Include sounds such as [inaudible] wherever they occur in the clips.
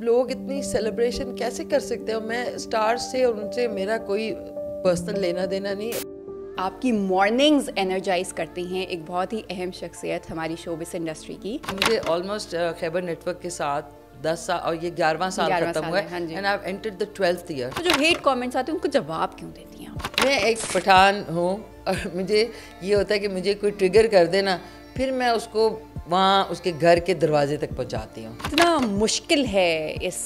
लोग इतनी सेलिब्रेशन कैसे कर सकते हो मैं स्टार्स से और उनसे मेरा कोई पर्सनल लेना देना नहीं आपकी मॉर्निंग्स एनर्जाइज करती हैं एक बहुत ही अहम शख्सियत हमारी शोबिस इंडस्ट्री की मुझे ऑलमोस्ट uh, खैबर नेटवर्क के साथ दस साल और ये ग्यारहवा साल खत्म हुआ है and I entered the twelfth year तो जो हेट कमेंट्स आते हैं उनको जवाब क्यों देती हैं मैं एक पठान हूँ और [laughs] मुझे ये होता है कि मुझे कोई ट्रिगर कर देना फिर मैं उसको वहाँ उसके घर के दरवाजे तक पहुँचाती हूँ इतना मुश्किल है इस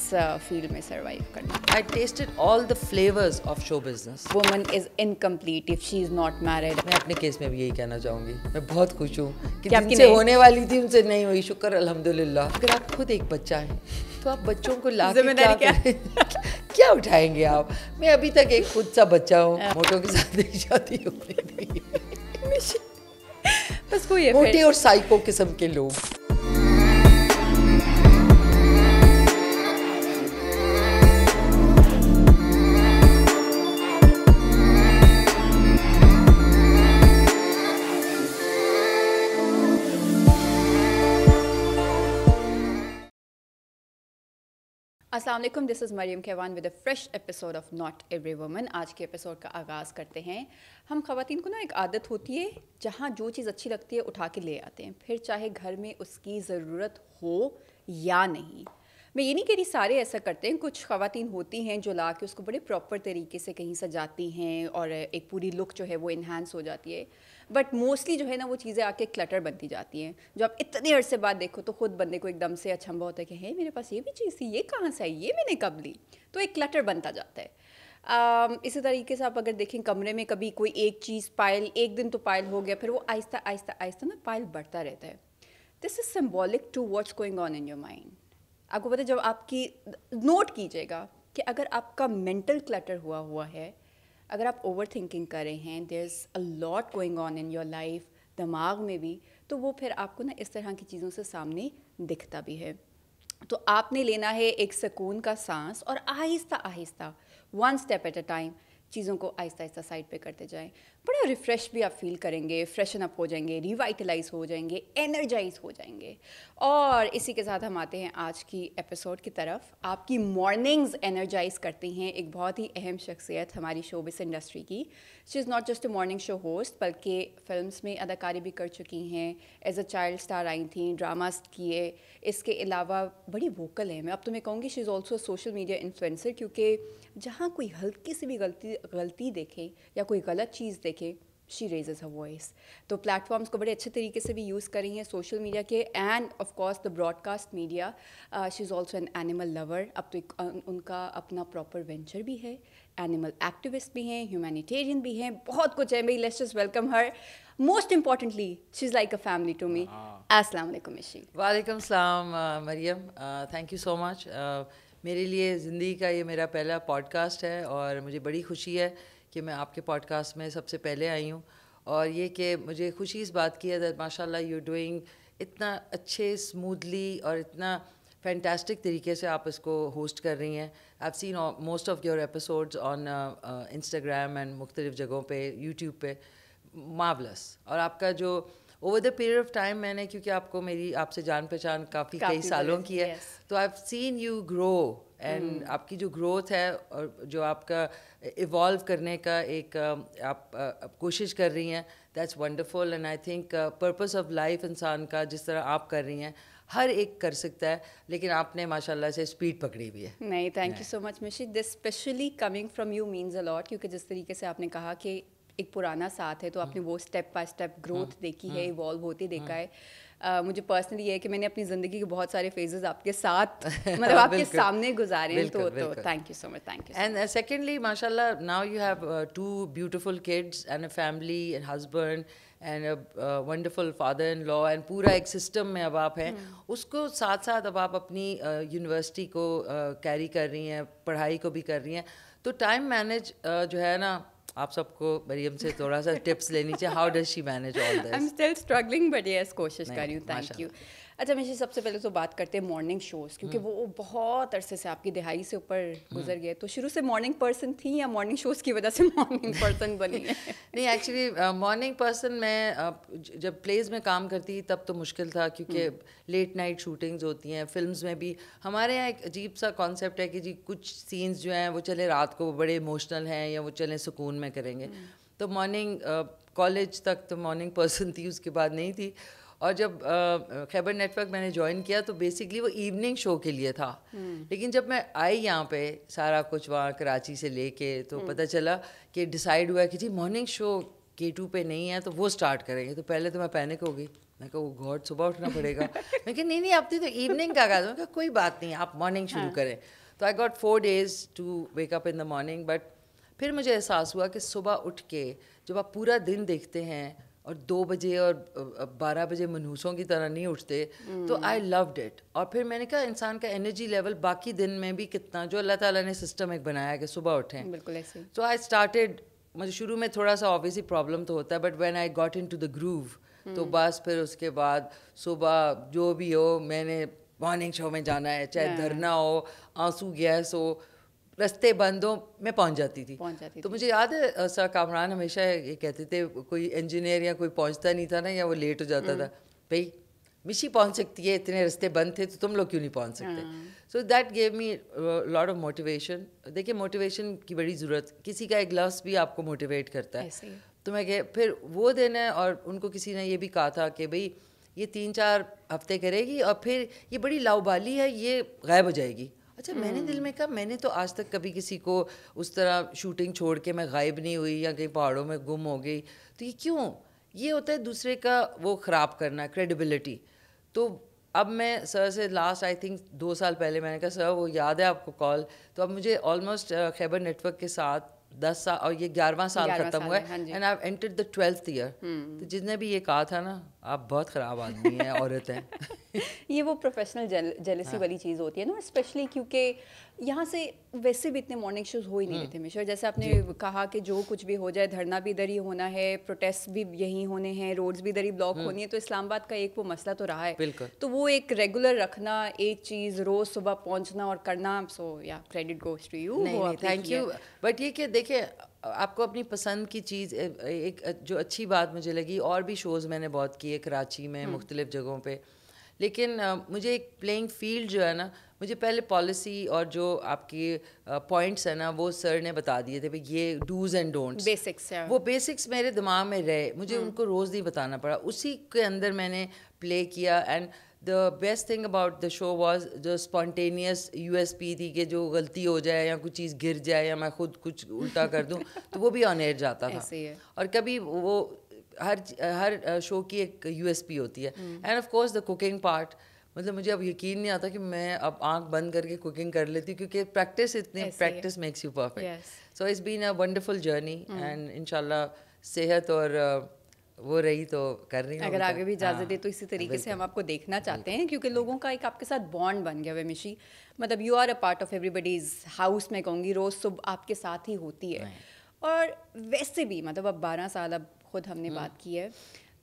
फील्ड में सर्वाइव करना I tested all the flavours of show business woman is incomplete if she is not married मैं अपने केस में भी यही कहना चाहूंगी मैं बहुत खुश हूँ कि जिनसे होने वाली थी उनसे नहीं हुई शुक्र अलहमदिल्ला अगर आप खुद एक बच्चा है तो आप बच्चों को ला क्या, क्या? क्या [laughs] क्या उठाएंगे आप मैं अभी तक एक खुद सा बच्चा हूँ हाँ। मोटो के साथ देख जाती हूँ [laughs] बस कोई मोटे और साइको किस्म के लोग असलम this is Mariam Kewan with a fresh episode of not every woman आज के एपिसोड का आगाज़ करते हैं हम खातन को ना एक आदत होती है जहाँ जो चीज़ अच्छी लगती है उठा के ले आते हैं फिर चाहे घर में उसकी ज़रूरत हो या नहीं मैं ये नहीं कह रही सारे ऐसा करते हैं कुछ खातन होती हैं जो ला के उसको बड़े प्रॉपर तरीके से कहीं सजाती हैं और एक पूरी लुक जो है वो इन्हांस हो जाती है बट मोस्टली जो है ना वो चीज़ें आके क्लटर बनती जाती हैं जो आप इतने अरसे बाद देखो तो खुद बंदे को एकदम से अचंबा होता है कि हे मेरे पास ये भी चीज़ थी ये कहाँ से आई ये मैंने कब ली तो एक क्लटर बनता जाता है इसी तरीके से आप अगर देखें कमरे में कभी कोई एक चीज़ पायल एक दिन तो पायल हो गया फिर वो आहिस्ता आहिस्ता आहिस्ता ना पायल बढ़ता रहता है this is symbolic to what's going on in your mind आपको पता है जब आपकी नोट कीजिएगा कि अगर आपका मेंटल क्लटर हुआ हुआ है अगर आप ओवर थिंकिंग कर रहे हैं there is a lot going on in your life दिमाग में भी तो वो फिर आपको ना इस तरह की चीज़ों से सामने दिखता भी है तो आपने लेना है एक सुकून का सांस और आहिस्ता आहिस्ता one step at a time चीज़ों को आहिस्ता आहिस्ता साइड पे करते जाएं बड़ा रिफ़्रेश भी आप फील करेंगे फ्रेशन अप हो जाएंगे रिवाइटलाइज हो जाएंगे एनर्जाइज हो जाएंगे और इसी के साथ हम आते हैं आज की एपिसोड की तरफ आपकी मॉर्निंग्स एनर्जाइज करती हैं एक बहुत ही अहम शख्सियत हमारी शोबिस इंडस्ट्री की she is not just a morning show host बल्कि फ़िल्म में अदाकारी भी कर चुकी हैं एज अ चाइल्ड स्टार आई थी ड्रामास किए इसके अलावा बड़ी वोकल है मैं अब तो मैं कहूँगी she is also social media influencer क्योंकि जहाँ कोई हल्की सी भी गलती गलती देखे या कोई गलत चीज़ देखे शी रेजेज़ अ वॉइस तो प्लेटफॉर्म्स को बड़े अच्छे तरीके से भी यूज़ कर रही हैं सोशल मीडिया के and of course the broadcast media she is also an animal lover अब तो एक अं, उनका अपना प्रॉपर वेंचर भी है एनिमल एक्टिविस्ट भी हैं ह्यूमैनिटेरियन भी हैं बहुत कुछ है मेरी let's welcome her most importantly she is like a family to me अस्सलाम वालेकुम Ishi Mariam thank you so much मेरे लिए ज़िंदगी का ये मेरा पहला पॉडकास्ट है और मुझे बड़ी खुशी है कि मैं आपके पॉडकास्ट में सबसे पहले आई हूँ और ये कि मुझे खुशी इस बात की है दैट माशाल्लाह यू डूइंग इतना अच्छे स्मूथली और इतना फैंटास्टिक तरीके से आप इसको होस्ट कर रही हैं I seen most of your episodes on Instagram and मुख्तलिफ जगहों पे यूट्यूब पे मावलस और आपका जो over the period of time मैंने क्योंकि आपको मेरी आपसे जान पहचान काफ़ी कई सालों की है तो I have seen you grow and आपकी जो ग्रोथ है और जो आपका इवॉल्व करने का एक आप, कोशिश कर रही हैं that's wonderful and I think purpose of life इंसान का जिस तरह आप कर रही हैं हर एक कर सकता है लेकिन आपने माशाल्लाह से स्पीड पकड़ी हुई है नहीं thank you so much Mishi this specially coming from you means a lot क्योंकि जिस तरीके से आपने कहा कि एक पुराना साथ है तो आपने वो स्टेप बाय स्टेप ग्रोथ देखी हाँ, है इवॉल्व होते हाँ। देखा है Uh, मुझे पर्सनली ये है कि मैंने अपनी ज़िंदगी के बहुत सारे फेजेस आपके साथ [laughs] मतलब आपके सामने गुजारे हैं तो तो thank you so much thank you and secondly माशाल्लाह now you have two beautiful kids and a family and husband and wonderful father in law and पूरा एक सिस्टम में अब आप हैं हम्म। उसको साथ साथ अब आप अपनी यूनिवर्सिटी uh, को कैरी uh, कर रही हैं पढ़ाई को भी कर रही हैं तो टाइम मैनेज uh, जो है ना आप सबको मरियम से थोड़ा सा टिप्स [laughs] लेनी चाहिए how does she manage all this I am still struggling but yes कोशिश कर रही हूं थैंक यू अच्छा मैं सबसे पहले तो बात करते हैं मॉर्निंग शोज़ क्योंकि हम्म। वो बहुत अरसे से आपकी दिहाई से ऊपर हम्म। गुजर गए तो शुरू से मॉर्निंग पर्सन थी या मॉर्निंग शोज़ की वजह से मॉर्निंग पर्सन बनी [laughs] नहीं एक्चुअली मॉर्निंग पर्सन मैं uh, जब प्लेज में काम करती तब तो मुश्किल था क्योंकि लेट नाइट शूटिंग्स होती हैं फिल्म में भी हमारे यहाँ एक अजीब सा कॉन्सेप्ट है कि जी कुछ सीन्स जो हैं वो चले रात को बड़े इमोशनल हैं या वो चले सुकून में करेंगे हम्म। तो मॉर्निंग कॉलेज uh, तक तो मॉर्निंग पर्सन थी उसके बाद नहीं थी और जब खैबर नेटवर्क मैंने ज्वाइन किया तो बेसिकली वो इवनिंग शो के लिए था हम्म। लेकिन जब मैं आई यहाँ पे सारा कुछ वहाँ कराची से लेके तो हम्म। पता चला कि डिसाइड हुआ कि जी मॉर्निंग शो के टू पे नहीं है तो वो स्टार्ट करेंगे तो पहले तो मैं पैनिक हो गई मैं कहा वो गॉड सुबह उठना पड़ेगा [laughs] मैं कहा नहीं नहीं आपने तो इवनिंग का कहा मैं कोई बात नहीं आप मॉर्निंग हाँ। शुरू करें तो I got four days to wake up in the morning but फिर मुझे एहसास हुआ कि सुबह उठ के जब आप पूरा दिन देखते हैं और दो बजे और बारह बजे मनहूसों की तरह नहीं उठते तो आई लव्ड इट और फिर मैंने कहा इंसान का एनर्जी लेवल बाकी दिन में भी कितना जो अल्लाह ताला ने सिस्टम एक बनाया कि सुबह उठें बिल्कुल ऐसे सो आई स्टार्टेड मुझे शुरू में थोड़ा सा ऑब्वियसली प्रॉब्लम तो होता है but when I got to the groove तो हम्म। बस फिर उसके बाद सुबह जो भी हो मैंने मॉर्निंग शो में जाना है चाहे धरना हो आंसू गैस हो रस्ते बंदों में पहुंच जाती थी पहुंच जाती तो मुझे याद है सर कामरान हमेशा ये कहते थे कोई इंजीनियर या कोई पहुंचता नहीं था ना या वो लेट हो जाता हम्म। था भाई मिशी पहुंच सकती है इतने रस्ते बंद थे तो तुम लोग क्यों नहीं पहुंच सकते so that gave me lot of motivation देखिए मोटिवेशन की बड़ी ज़रूरत किसी का एक लफ्स भी आपको मोटिवेट करता है तो मैं कह फिर वो दिन है और उनको किसी ने ये भी कहा था कि भाई ये तीन चार हफ्ते करेगी और फिर ये बड़ी लाउबाली है ये गायब हो जाएगी अच्छा मैंने दिल हम्म। में कहा मैंने तो आज तक कभी किसी को उस तरह शूटिंग छोड़ के मैं गायब नहीं हुई या कहीं पहाड़ों में गुम हो गई तो ये क्यों ये होता है दूसरे का वो ख़राब करना क्रेडिबिलिटी तो अब मैं सर से लास्ट आई थिंक दो साल पहले मैंने कहा सर वो याद है आपको कॉल तो अब मुझे ऑलमोस्ट uh, खैबर नेटवर्क के साथ दस साल और ये ग्यारहवा साल खत्म हुआ है and I enter the twelfth year तो जिसने भी ये कहा था ना आप बहुत ख़राब आदमी हैं औरत हैं [laughs] [laughs] ये वो प्रोफेशनल जेल, जेलसी हाँ. वाली चीज़ होती है ना स्पेशली क्योंकि यहाँ से वैसे भी इतने मॉर्निंग शोज हो ही नहीं हम्म। थे हमेशा जैसे आपने कहा कि जो कुछ भी हो जाए धरना भी इधर ही होना है प्रोटेस्ट भी यहीं होने हैं रोड्स भी इधर ही ब्लॉक हम्म। होनी है तो इस्लामाबाद का एक वो मसला तो रहा है तो वो एक रेगुलर रखना एक चीज़ रोज़ सुबह पहुँचना और करना सो या credit goes to you thank you but ये क्या देखिए आपको अपनी पसंद की चीज़ एक जो अच्छी बात मुझे लगी और भी शोज़ मैंने बहुत किए कराची में हम्म। मुख्तलिफ़ जगहों पर लेकिन मुझे एक प्लेइंग फील्ड जो है ना मुझे पहले पॉलिसी और जो आपके पॉइंट्स है ना वो सर ने बता दिए थे भाई ये डूज एंड डोंट्स बेसिक्स वो बेसिक्स मेरे दिमाग में रहे मुझे hmm. उनको रोज़ नहीं बताना पड़ा उसी के अंदर मैंने प्ले किया and the best thing about the show was जो स्पॉन्टेनियस यू एस पी थी कि जो गलती हो जाए या कुछ चीज़ गिर जाए या मैं खुद कुछ उल्टा कर दूँ [laughs] तो वो भी ऑन एयर जाता था और कभी वो हर हर शो की एक यू होती है and of course the cooking part मतलब मुझे अब यकीन नहीं आता कि मैं अब आंख बंद करके कुकिंग कर लेती क्योंकि प्रैक्टिस इतनी practice makes you perfect so it's been a wonderful journey and इनशाला सेहत और वो रही तो कर रही अगर आगे तो। भी इजाज़त हाँ, दे तो इसी तरीके से हम आपको देखना चाहते हैं क्योंकि लोगों का एक आपके साथ बॉन्ड बन गया वेमिशी मतलब you are a part of everybody's house मैं कहूँगी रोज़ सुबह आपके साथ ही होती है और वैसे भी मतलब अब बारह साल अब खुद हमने हम्म। बात की है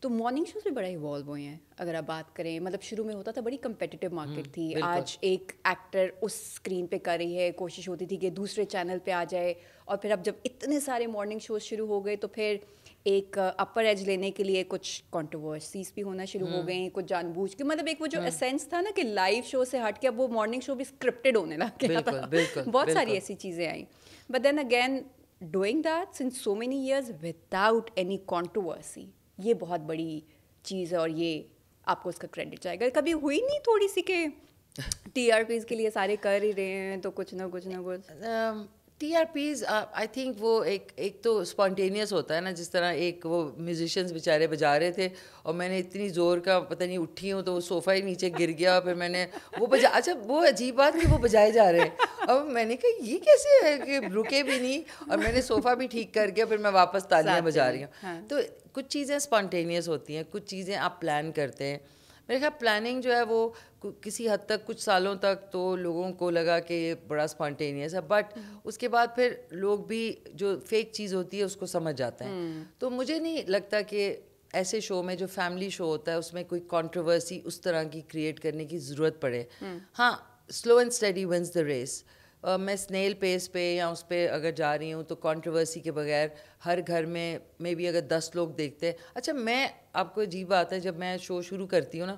तो मॉर्निंग शोज भी बड़ा इवॉल्व हुए हैं अगर आप बात करें मतलब शुरू में होता था बड़ी कंपेटिटिव मार्केट हम्म, थी आज एक एक्टर उस स्क्रीन पे कर रही है कोशिश होती थी कि दूसरे चैनल पे आ जाए और फिर अब जब इतने सारे मॉर्निंग शोज शुरू हो गए तो फिर एक अपर uh, एज लेने के लिए कुछ कॉन्ट्रोवर्सीज भी होना शुरू हो हम्म। गई कुछ जानबूझ के मतलब एक वो जो असेंस था ना कि लाइव शो से हट के अब वो मॉर्निंग शो भी स्क्रिप्टेड होने लग गया था [laughs] बहुत सारी ऐसी चीज़ें आई but then again doing that since so many years without any controversy ये बहुत बड़ी चीज़ है और ये आपको उसका क्रेडिट जाएगा कभी हुई नहीं थोड़ी सी के टी [laughs] आर पीज के लिए सारे कर ही रहे हैं तो कुछ ना कुछ ना कुछ T R Ps I think वो एक एक तो स्पॉन्टेनियस होता है ना जिस तरह एक वो म्यूजिशियंस बेचारे बजा रहे थे और मैंने इतनी ज़ोर का पता नहीं उठी हूँ तो वो सोफ़ा ही नीचे गिर गया और फिर मैंने वो बजा अच्छा वो अजीब बात कि वो बजाए जा रहे हैं अब मैंने कहा ये कैसे है कि रुके भी नहीं और मैंने सोफ़ा भी ठीक कर गया फिर मैं वापस तालियां बजा रही हूँ हाँ। तो कुछ चीज़ें स्पॉन्टेनियस होती हैं कुछ चीज़ें आप प्लान करते हैं मेरे ख्याल प्लानिंग जो है वो किसी हद तक कुछ सालों तक तो लोगों को लगा कि ये बड़ा स्पॉन्टेनियस है बट हम्म। उसके बाद फिर लोग भी जो फेक चीज़ होती है उसको समझ जाते हैं हम्म। तो मुझे नहीं लगता कि ऐसे शो में जो फैमिली शो होता है उसमें कोई कंट्रोवर्सी उस तरह की क्रिएट करने की ज़रूरत पड़े हम्म। हाँ slow and steady wins the race मैं स्नेल पेस पे या उस पर अगर जा रही हूँ तो कंट्रोवर्सी के बगैर हर घर में मे भी अगर दस लोग देखते हैं अच्छा मैं आपको अजीब बात है जब मैं शो शुरू करती हूँ ना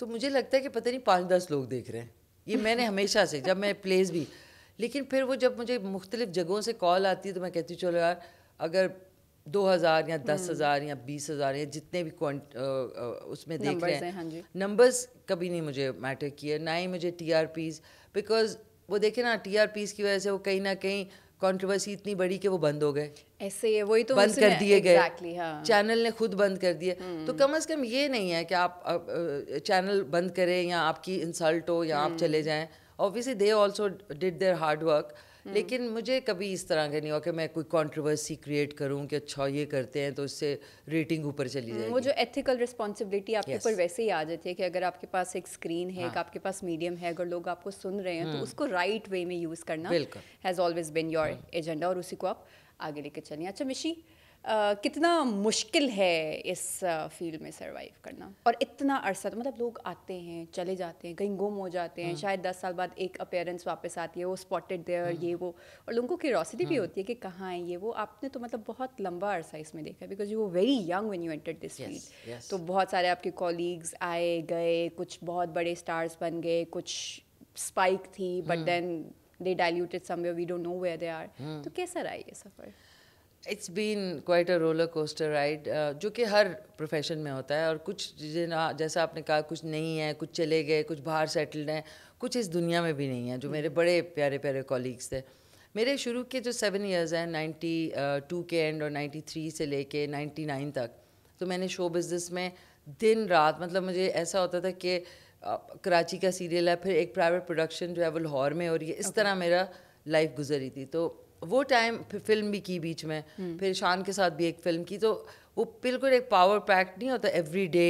तो मुझे लगता है कि पता नहीं पाँच दस लोग देख रहे हैं ये मैंने [laughs] हमेशा से जब मैं प्लेस भी लेकिन फिर वो जब मुझे मुख्तलिफ जगहों से कॉल आती है तो मैं कहती हूँ चलो यार अगर दो हज़ार या हम्म। दस हज़ार या बीस हज़ार या जितने भी उसमें देख रहे हैं हाँ नंबर्स कभी नहीं मुझे मैटर किए ना ही मुझे टी आर पीज़ बिकॉज वो देखे ना टी आर पीज़ की वजह से वो कहीं ना कहीं कॉन्ट्रोवर्सी इतनी बड़ी कि वो बंद हो गए ऐसे ही वही तो बंद कर दिए गए exactly, हाँ। चैनल ने खुद बंद कर दिए तो हम्म। कम अज कम ये नहीं है कि आप चैनल बंद करें या आपकी इंसल्ट हो या आप हम्म। चले जाएं obviously they also did their hard work hmm. लेकिन मुझे कभी इस तरह का नहीं हुआ कि मैं कोई कंट्रोवर्सी क्रिएट करूं कि अच्छा ये करते हैं तो इससे रेटिंग ऊपर चली हम्म, जाएगी वो जो एथिकल रिस्पॉन्सिबिलिटी आपके ऊपर yes. वैसे ही आ जाती है कि अगर आपके पास एक स्क्रीन है हाँ. आपके पास मीडियम है अगर लोग आपको सुन रहे हैं तो हम्म। उसको राइट वे में यूज़ करना has always been your agenda और उसी को आप आगे लेके चलिए अच्छा मिशी कितना मुश्किल है इस फील्ड में सरवाइव करना और इतना अरसा तो मतलब लोग आते हैं चले जाते हैं कहीं गुम हो जाते हैं हाँ। शायद दस साल बाद एक अपेयरेंस वापस आती है वो स्पॉटेड देयर हाँ। ये वो और लोगों को क्यूरोसिटी भी हाँ। होती है कि कहाँ है ये वो आपने तो मतलब बहुत लंबा अरसा इसमें देखा because you were very young when you enter this field तो बहुत सारे आपके कॉलीग्स आए गए कुछ बहुत बड़े स्टार्स बन गए कुछ स्पाइक थी but then they diluted somewhere we don't know where they are तो कैसा रहा ये सफ़र it's been quite a roller coaster ride जो कि हर प्रोफेशन में होता है और कुछ चीज़ें ना जैसा आपने कहा कुछ नहीं है कुछ चले गए कुछ बाहर सेटल्ड हैं कुछ इस दुनिया में भी नहीं है जो hmm. मेरे बड़े प्यारे प्यारे कॉलीग्स थे मेरे शुरू के जो सेवन ईयर्स हैं नाइन्टी टू के एंड और नाइन्टी थ्री से लेके नाइन्टी नाइन तक तो मैंने शो बिज़नेस में दिन रात मतलब मुझे ऐसा होता था कि कराची का सीरियल है फिर एक प्राइवेट प्रोडक्शन जो है वो लाहौर में हो रही है इस okay. तरह मेरा लाइफ गुजरी थी तो वो टाइम फिर फिल्म भी की बीच में हम्म। फिर शान के साथ भी एक फिल्म की तो वो बिल्कुल एक पावर पैक्ट नहीं होता एवरी डे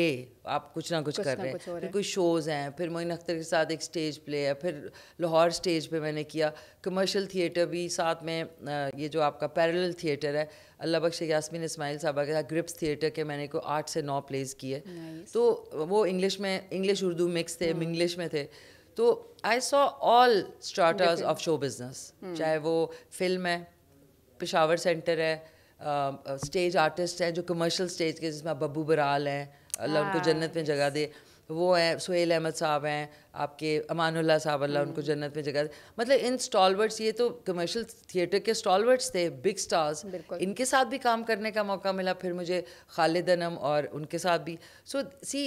आप कुछ ना कुछ, कुछ कर रहे हैं फिर कोई शोज़ हैं फिर मोइन अख्तर के साथ एक स्टेज प्ले है फिर लाहौर स्टेज पे मैंने किया कमर्शियल थिएटर भी साथ में ये जो आपका पैरेलल थिएटर है अल्लाह बख्श यासमिन इसमाइल साहबा के साथ ग्रिप्स थिएटर के मैंने को आठ से नौ प्लेज किए तो वो इंग्लिश में इंग्लिश उर्दू मिक्स थे इंग्लिश हाँ। में थे तो I saw all starters of show business चाहे वो फिल्म है पिशावर सेंटर है स्टेज आर्टिस्ट हैं जो कमर्शियल स्टेज के जिसमें बब्बू बराल हैं अल्लाह उनको हाँ, जन्नत में जगह दे वो हैं सुहेल अहमद साहब हैं आपके अमानुल्ला साहब अल्लाह उनको hmm. जन्नत में जगह दे मतलब इन स्टॉलवर्ट्स ये तो कमर्शियल थिएटर के स्टॉलवर्ट्स थे बिग स्टार्स इनके साथ भी काम करने का मौका मिला फिर मुझे खालिद अनम और उनके साथ भी so see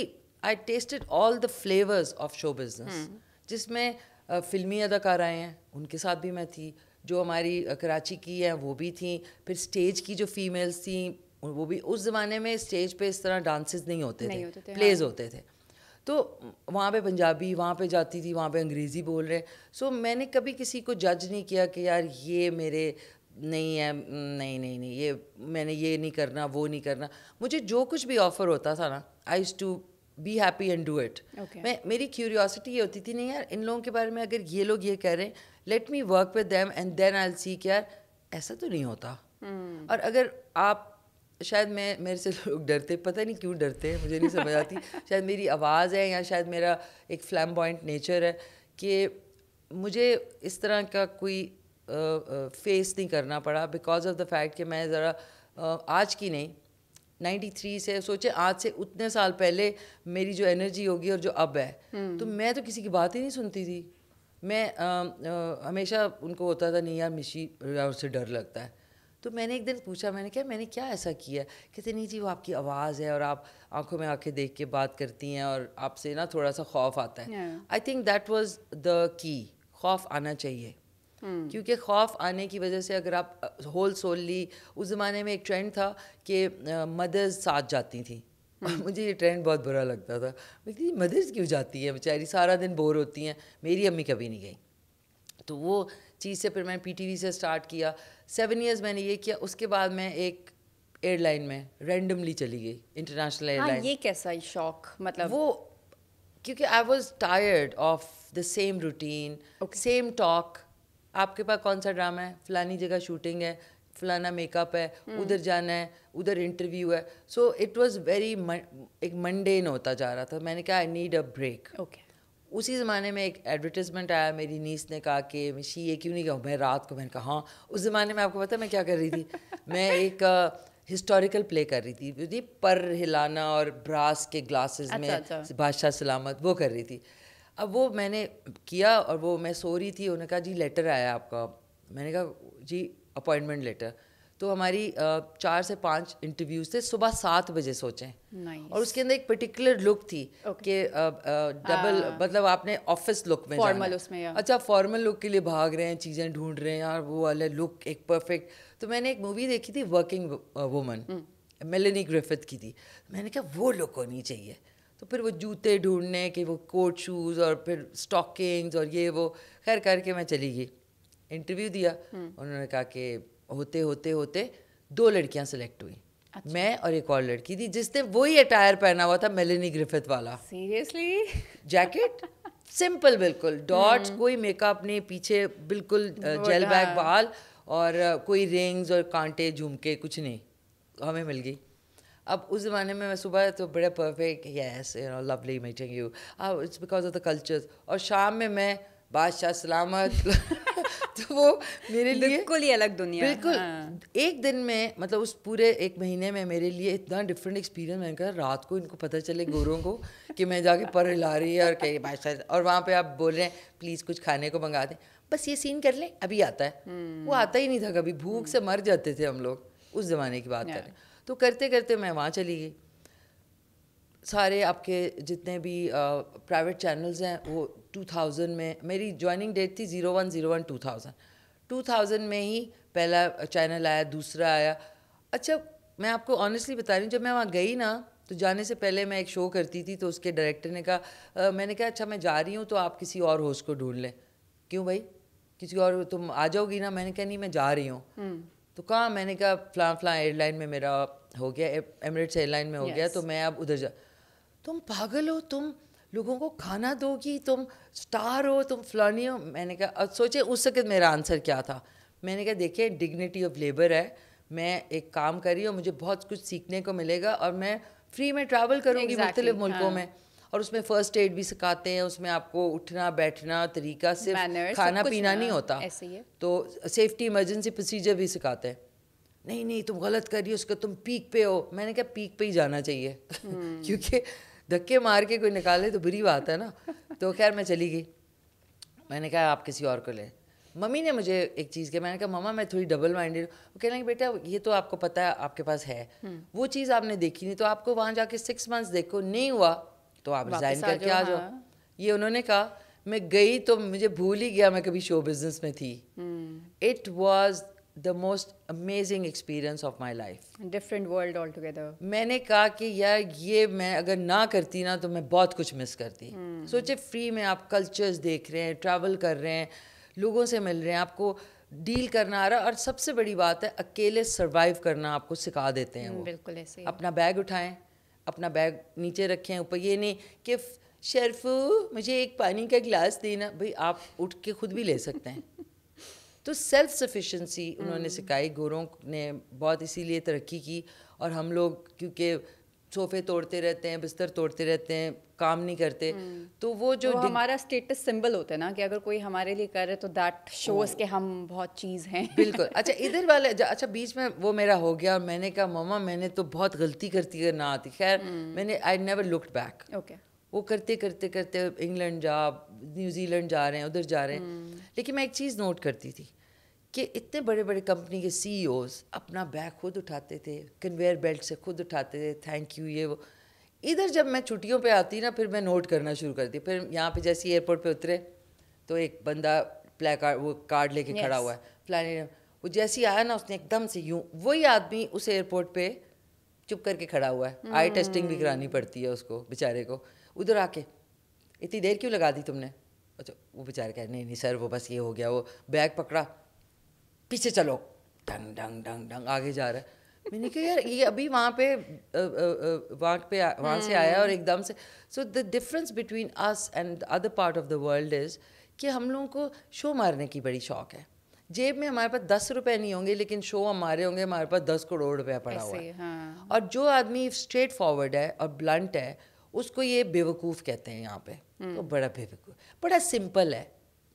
I tested all the flavours of show business जिसमें फिल्मी आए हैं उनके साथ भी मैं थी जो हमारी कराची की हैं वो भी थी फिर स्टेज की जो फीमेल्स थी वो भी उस ज़माने में स्टेज पे इस तरह डांसेस नहीं होते नहीं थे, होते थे प्लेज हाँ। होते थे तो वहाँ पे पंजाबी वहाँ पे जाती थी वहाँ पे अंग्रेज़ी बोल रहे सो so, मैंने कभी किसी को जज नहीं किया कि यार ये मेरे नहीं है नहीं नहीं नहीं ये मैंने ये नहीं करना वो नहीं करना मुझे जो कुछ भी ऑफ़र होता था ना I to be happy and do it मैं मेरी क्यूरियोसिटी ये होती थी नहीं यार इन लोगों के बारे में अगर ये लोग ये कह रहे हैं let me work with them and then I see के यार ऐसा तो नहीं होता हम्म। और अगर आप शायद मैं मेरे से लोग डरते पता नहीं क्यों डरते हैं मुझे नहीं समझ आती [laughs] शायद मेरी आवाज़ है या शायद मेरा एक फ्लैम पॉइंट नेचर है कि मुझे इस तरह का कोई फेस uh, uh, नहीं करना पड़ा बिकॉज ऑफ द फैक्ट कि मैं ज़रा uh, आज की नहीं 93 से सोचे आज से उतने साल पहले मेरी जो एनर्जी होगी और जो अब है हम्म। तो मैं तो किसी की बात ही नहीं सुनती थी मैं आ, आ, हमेशा उनको होता था नहीं यार मिशी यार उससे डर लगता है तो मैंने एक दिन पूछा मैंने कहा मैंने क्या ऐसा किया कहते नहीं जी वो आपकी आवाज़ है और आप आंखों में आंखें देख के बात करती हैं और आपसे ना थोड़ा सा खौफ आता है I think that was the key खौफ आना चाहिए हम्म। क्योंकि खौफ आने की वजह से अगर आप होल ली उस ज़माने में एक ट्रेंड था कि मदर्स साथ जाती थी हम्म। [laughs] मुझे ये ट्रेंड बहुत बुरा लगता था मैं मदर्स क्यों जाती है बेचारी सारा दिन बोर होती हैं मेरी अम्मी कभी नहीं गई तो वो चीज़ से फिर मैंने पीटीवी से स्टार्ट किया सेवन इयर्स मैंने ये किया उसके बाद मैं एक एयरलाइन में रैंडमली चली गई इंटरनेशनल एयरलाइन हाँ, ये कैसा ही शौक मतलब वो क्योंकि I was tired of the same routine same talk आपके पास कौन सा ड्रामा है फलानी जगह शूटिंग है फलाना मेकअप है हम्म। उधर जाना है उधर इंटरव्यू है सो इट वॉज वेरी एक मंडेन होता जा रहा था मैंने कहा I need a break okay उसी ज़माने में एक एडवर्टिजमेंट आया मेरी नीस ने कहा कि शी ये क्यों नहीं कहूँ मैं रात को मैंने कहा हाँ उस ज़माने में आपको पता मैं क्या कर रही थी [laughs] मैं एक हिस्टोरिकल प्ले कर रही थी पर हिलाना और ब्रास के ग्लासेस अच्छा, में अच्छा। बादशाह सलामत वो कर रही थी अब वो मैंने किया और वो मैं सो रही थी उन्होंने कहा जी लेटर आया आपका मैंने कहा जी अपॉइंटमेंट लेटर तो हमारी चार से पाँच इंटरव्यूज थे सुबह सात बजे सोचें nice. और उसके अंदर एक पर्टिकुलर लुक थी okay. डबल हाँ. मतलब आपने ऑफिस लुक में फॉर्मल उसमें अच्छा फॉर्मल लुक के लिए भाग रहे हैं चीज़ें ढूंढ रहे हैं यार वो वाले लुक एक परफेक्ट तो मैंने एक मूवी देखी थी वर्किंग वुमन मेलनी ग्रिफिथ की थी मैंने कहा वो लुक होनी चाहिए तो फिर वो जूते ढूंढने के वो कोट शूज़ और फिर स्टॉकिंग्स और ये वो खैर करके मैं चली गई इंटरव्यू दिया हम्म। उन्होंने कहा कि होते होते होते दो लड़कियां सेलेक्ट हुई अच्छा। मैं और एक और लड़की थी जिसने वही अटायर पहना हुआ था मेलेनी ग्रिफिथ वाला सीरियसली जैकेट सिंपल बिल्कुल डॉट्स हम्म। कोई मेकअप नहीं पीछे बिल्कुल जेल बैग बाल और कोई रिंग्स और कांटे झुमके कुछ नहीं हमें मिल गई अब उस ज़माने में मैं सुबह तो बड़े perfect yes you know lovely meeting you अब it's because of the cultures और शाम में मैं बादशाह सलामत [laughs] तो वो मेरे लिए बिल्कुल ही अलग दुनिया बिल्कुल हाँ। एक दिन में मतलब उस पूरे एक महीने में मेरे लिए इतना डिफरेंट एक्सपीरियंस मैंने कहा रात को इनको पता चले गोरों को कि मैं जाके पर हिला रही है और कहीं बादशाह और वहाँ पे आप बोल रहे हैं प्लीज़ कुछ खाने को मंगा दें बस ये सीन कर लें अभी आता है वो हम्म। आता ही नहीं था कभी भूख से मर जाते थे हम लोग उस ज़माने की बात करें तो करते करते मैं वहाँ चली गई सारे आपके जितने भी प्राइवेट चैनल्स हैं वो 2000 में मेरी ज्वाइनिंग डेट थी zero one zero one two thousand two thousand में ही पहला चैनल आया दूसरा आया अच्छा मैं आपको ऑनेस्टली बता रही हूँ जब मैं वहाँ गई ना तो जाने से पहले मैं एक शो करती थी तो उसके डायरेक्टर ने कहा मैंने कहा अच्छा मैं जा रही हूँ तो आप किसी और होस्ट को ढूंढ लें क्यों भाई किसी और तुम आ जाओगी ना मैंने कहा नहीं मैं जा रही हूँ हम्म। तो कहाँ मैंने कहा फ्लां फ़लाँ एयरलाइन में मेरा हो गया एमरेट्स एयरलाइन में हो yes. गया तो मैं अब उधर जा तुम पागल हो तुम लोगों को खाना दोगी तुम स्टार हो तुम फलानी हो मैंने कहा अब सोचे उस वक्त मेरा आंसर क्या था मैंने कहा देखिए डिग्निटी ऑफ लेबर है मैं एक काम कर रही हूँ मुझे बहुत कुछ सीखने को मिलेगा और मैं फ्री में ट्रैवल करूँगी exactly, मुख्तलिफ मुल्कों हाँ. में और उसमें फर्स्ट एड भी सिखाते हैं उसमें आपको उठना बैठना तरीका सिर्फ Manners, खाना पीना नहीं हाँ, होता तो सेफ्टी इमरजेंसी प्रोसीजर भी सिखाते हैं नहीं नहीं तुम गलत कर रही हो उसका तुम पीक पे हो मैंने कहा पीक पे ही जाना चाहिए हम्म। [laughs] क्योंकि धक्के मार के कोई निकाले तो बुरी बात है ना तो खैर मैं चली गई मैंने कहा आप किसी और को लें मम्मी ने मुझे एक चीज़ कही मैंने कहा मम्मा मैं थोड़ी डबल माइंडेड वो कह लेंगे बेटा ये तो आपको पता है आपके पास है हम्म। वो चीज़ आपने देखी नहीं तो आपको वहाँ जाके सिक्स मंथ्स देखो नहीं हुआ तो आप रिजाइन करके आ जाओ हाँ। ये उन्होंने कहा मैं गई तो मुझे भूल ही गया मैं कभी शो बिजनेस में थी it hmm. Was the most amazing experience of my life different world all मैंने कहा कि यार ये मैं अगर ना करती ना तो मैं बहुत कुछ मिस करती hmm. सोचे फ्री में आप कल्चर्स देख रहे हैं ट्रैवल कर रहे हैं लोगों से मिल रहे हैं आपको डील करना आ रहा और सबसे बड़ी बात है अकेले सर्वाइव करना आपको सिखा देते हैं वो hmm, बिल्कुल ऐसे अपना बैग उठाएं अपना बैग नीचे रखें ऊपर ये नहीं कि शर्फू मुझे एक पानी का गिलास देना भाई आप उठ के खुद भी ले सकते हैं [laughs] तो सेल्फ सफिशेंसी उन्होंने हम्म। सिखाई गुरों ने बहुत इसीलिए तरक्की की और हम लोग क्योंकि सोफे तोड़ते रहते हैं बिस्तर तोड़ते रहते हैं काम नहीं करते हम्म। तो वो जो वो तो हमारा स्टेटस सिंबल होता है ना कि अगर कोई हमारे लिए कर रहे तो दैट शोज के हम बहुत चीज़ हैं बिल्कुल [laughs] अच्छा इधर वाले अच्छा बीच में वो मेरा हो गया और मैंने कहा ममा मैंने तो बहुत गलती करती है ना आती खैर हम्म। मैंने I never looked back okay वो करते करते करते इंग्लैंड जा न्यूजीलैंड जा रहे हैं उधर जा रहे हैं हम्म। लेकिन मैं एक चीज़ नोट करती थी कि इतने बड़े बड़े कंपनी के सी e अपना बैग खुद उठाते थे कन्वेयर बेल्ट से खुद उठाते थे थैंक यू ये वो इधर जब मैं छुट्टियों पे आती ना फिर मैं नोट करना शुरू करती फिर यहाँ पे जैसे एयरपोर्ट पे उतरे तो एक बंदा प्ले कार्ड वो कार्ड लेके yes. खड़ा हुआ है फलाने वो जैसे आया ना उसने एकदम से यूँ वही आदमी उस एयरपोर्ट पे चुप करके खड़ा हुआ है आई टेस्टिंग हम्म। भी करानी पड़ती है उसको बेचारे को उधर आके इतनी देर क्यों लगा दी तुमने अच्छा वो बेचारे कह नहीं नहीं सर वो बस ये हो गया वो बैग पकड़ा पीछे चलो ढंग ढंग ढंग ढंग आगे जा रहा है मैंने कहा यार ये अभी वहाँ पे वहाँ पे वहाँ से आया और एकदम से so the difference between us and other part of the world is कि हम लोगों को शो मारने की बड़ी शौक है जेब में हमारे पास दस रुपए नहीं होंगे लेकिन शो हमारे होंगे हमारे पास दस करोड़ रुपया पड़ा हुआ है हाँ। और जो आदमी स्ट्रेट फॉरवर्ड है और ब्लंट है उसको ये बेवकूफ़ कहते हैं यहाँ पे हम्म। तो बड़ा बेवकूफ़ बड़ा सिंपल है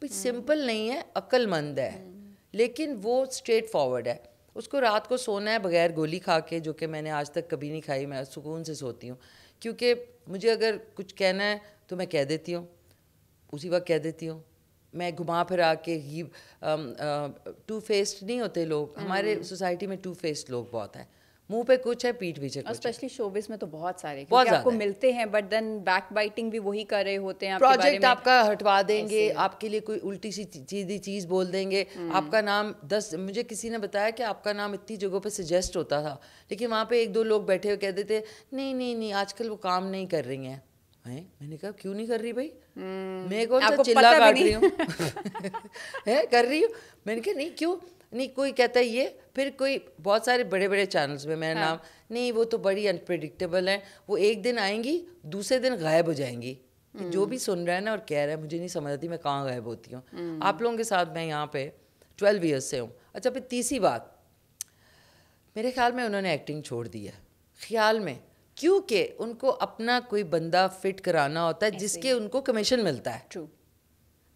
भाई सिंपल हम्म। नहीं है अक्लमंद है हम्म। लेकिन वो स्ट्रेट फॉरवर्ड है उसको रात को सोना है बगैर गोली खा के जो कि मैंने आज तक कभी नहीं खाई मैं सुकून से सोती हूँ क्योंकि मुझे अगर कुछ कहना है तो मैं कह देती हूँ उसी वक्त कह देती हूँ मैं घुमा फिरा के ही टू फेस्ड नहीं होते लोग हमारे सोसाइटी में टू फेस्ड लोग बहुत हैं मुंह पे कुछ है पीठ पीछे स्पेशली शोबिस में तो बहुत सारे बहुत आपको है। मिलते हैं बट देन बैक बाइटिंग भी वही कर रहे होते हैं प्रोजेक्ट आपका हटवा देंगे आपके लिए कोई उल्टी सी सीधी चीज बोल देंगे हम्म। आपका नाम दस मुझे किसी ने बताया कि आपका नाम इतनी जगहों पे सजेस्ट होता था लेकिन वहाँ पे एक दो लोग बैठे हुए कहते थे नहीं नहीं नहीं आजकल वो काम नहीं कर रही हैं है मैंने कहा क्यों नहीं कर रही भाई हम्म। मैं कौन सा चिल्ला काट रही हूँ [laughs] कर रही हूँ मैंने कहा नहीं क्यों नहीं कोई कहता है ये फिर कोई बहुत सारे बड़े बड़े चैनल्स में मेरा हाँ। नाम नहीं वो तो बड़ी अनप्रडिक्टेबल है वो एक दिन आएंगी दूसरे दिन गायब हो जाएंगी जो भी हम्म। सुन रहा है ना और कह रहा है मुझे नहीं समझ आती मैं कहाँ गायब होती हूँ हम्म। आप लोगों के साथ मैं यहाँ पे ट्वेल्व ईयर्स से हूँ अच्छा फिर तीसरी बात मेरे ख्याल में उन्होंने एक्टिंग छोड़ दी है ख्याल में क्योंकि उनको अपना कोई बंदा फिट कराना होता है जिसके उनको कमीशन मिलता है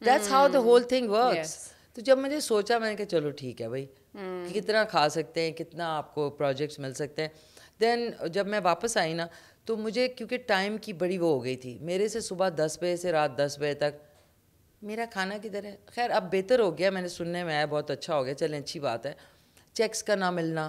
that's how the whole thing works तो जब मैंने सोचा मैंने कहा चलो ठीक है भाई कि हम्म। कितना खा सकते हैं कितना आपको प्रोजेक्ट्स मिल सकते हैं देन जब मैं वापस आई ना तो मुझे क्योंकि टाइम की बड़ी वो हो गई थी मेरे से सुबह दस बजे से रात दस बजे तक मेरा खाना किधर है खैर अब बेहतर हो गया मैंने सुनने में आया बहुत अच्छा हो गया चलें अच्छी बात है चेक्स का ना मिलना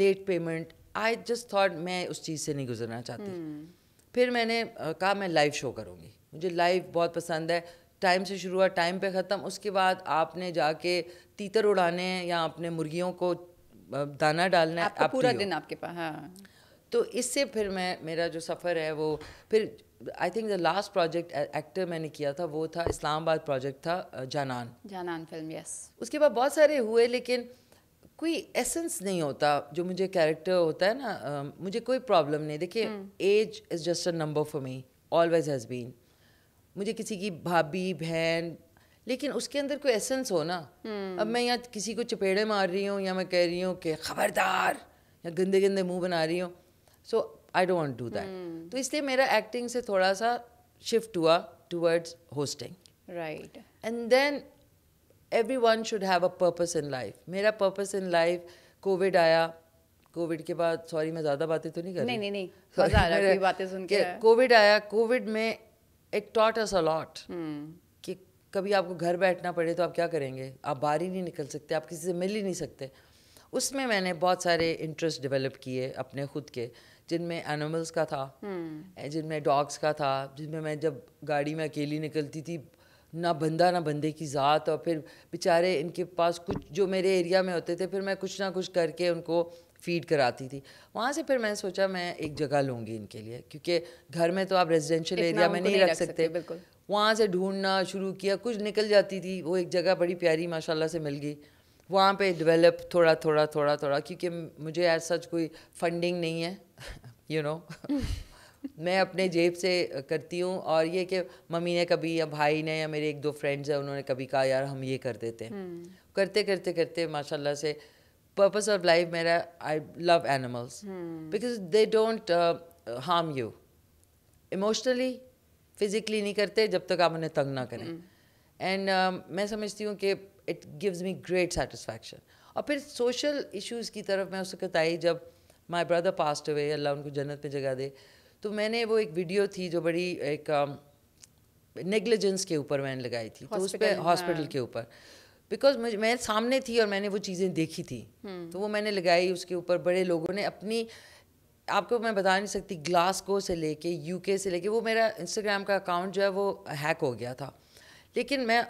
late payment I just thought मैं उस चीज़ से नहीं गुजरना चाहती hmm. फिर मैंने कहा मैं लाइव शो करूँगी मुझे लाइव बहुत पसंद है टाइम से शुरू हुआ टाइम पे ख़त्म उसके बाद आपने जाके तीतर उड़ाने या अपने मुर्गियों को दाना डालना है आप पूरा दिन आपके पास हाँ तो इससे फिर मैं मेरा जो सफ़र है वो फिर I think the last project actor मैंने किया था वो था इस्लामाबाद प्रोजेक्ट था जानान जानान फिल्म यस उसके बाद बहुत सारे हुए लेकिन कोई एसेंस नहीं होता जो मुझे कैरेक्टर होता है ना मुझे कोई प्रॉब्लम नहीं देखिए age is just a number for me always has been मुझे किसी की भाभी बहन लेकिन उसके अंदर कोई एसेंस हो ना हम्म। अब मैं यहाँ किसी को चपेड़े मार रही हूँ या मैं कह रही हूँ कि खबरदार या गंदे गंदे मुंह बना रही हूँ so I don't want do that तो इसलिए मेरा एक्टिंग से थोड़ा सा शिफ्ट हुआ towards hosting right and then everyone should have a purpose in life मेरा पर्पस इन लाइफ कोविड आया कोविड के बाद सॉरी मैं ज़्यादा बातें तो नहीं कर रही नहीं नहीं नहीं बातें सुन के कोविड आया कोविड में इट टॉट अस अलॉट कि कभी आपको घर बैठना पड़े तो आप क्या करेंगे आप बाहर ही नहीं निकल सकते आप किसी से मिल ही नहीं सकते उसमें मैंने बहुत सारे इंटरेस्ट डेवलप किए अपने खुद के जिनमें एनिमल्स का था hmm. जिनमें डॉग्स का था जिनमें मैं जब गाड़ी में अकेली निकलती थी ना बंदा ना बंदे की ज़ात और फिर बेचारे इनके पास कुछ जो मेरे एरिया में होते थे फिर मैं कुछ ना कुछ करके उनको फीड कराती थी वहाँ से फिर मैंने सोचा मैं एक जगह लूँगी इनके लिए क्योंकि घर में तो आप रेजिडेंशियल एरिया में नहीं रख, सकते बिल्कुल वहाँ से ढूंढना शुरू किया कुछ निकल जाती थी वो एक जगह बड़ी प्यारी माशाल्लाह से मिल गई वहाँ पे डेवलप थोड़ा थोड़ा थोड़ा थोड़ा क्योंकि मुझे एज सच कोई फंडिंग नहीं है यू [laughs] नो [laughs] मैं अपने जेब से करती हूँ और ये कि मम्मी ने कभी या भाई ने या मेरे एक दो फ्रेंड्स हैं उन्होंने कभी कहा यार हम ये कर देते हैं हम्म। करते करते करते माशाल्लाह से purpose of life mera i love animals hmm. because they don't uh, harm you emotionally physically नहीं करते जब तक आप उन्हें तंग ना करें एंड hmm. um, मैं समझती हूँ कि it gives me great satisfaction और फिर सोशल इश्यूज़ की तरफ मैं उसको बताई जब माई ब्रदर पास्ट हुए अल्लाह उनको जन्नत में जगह दे तो मैंने वो एक वीडियो थी जो बड़ी एक नेग्लिजेंस um, के ऊपर मैंने लगाई थी तो उस पर हॉस्पिटल हाँ. के ऊपर बिकॉज मैं सामने थी और मैंने वो चीज़ें देखी थी hmm. तो वो मैंने लगाई उसके ऊपर बड़े लोगों ने अपनी आपको मैं बता नहीं सकती ग्लासगो से लेके यूके से लेके वो मेरा इंस्टाग्राम का अकाउंट जो है वो हैक हो गया था लेकिन मैं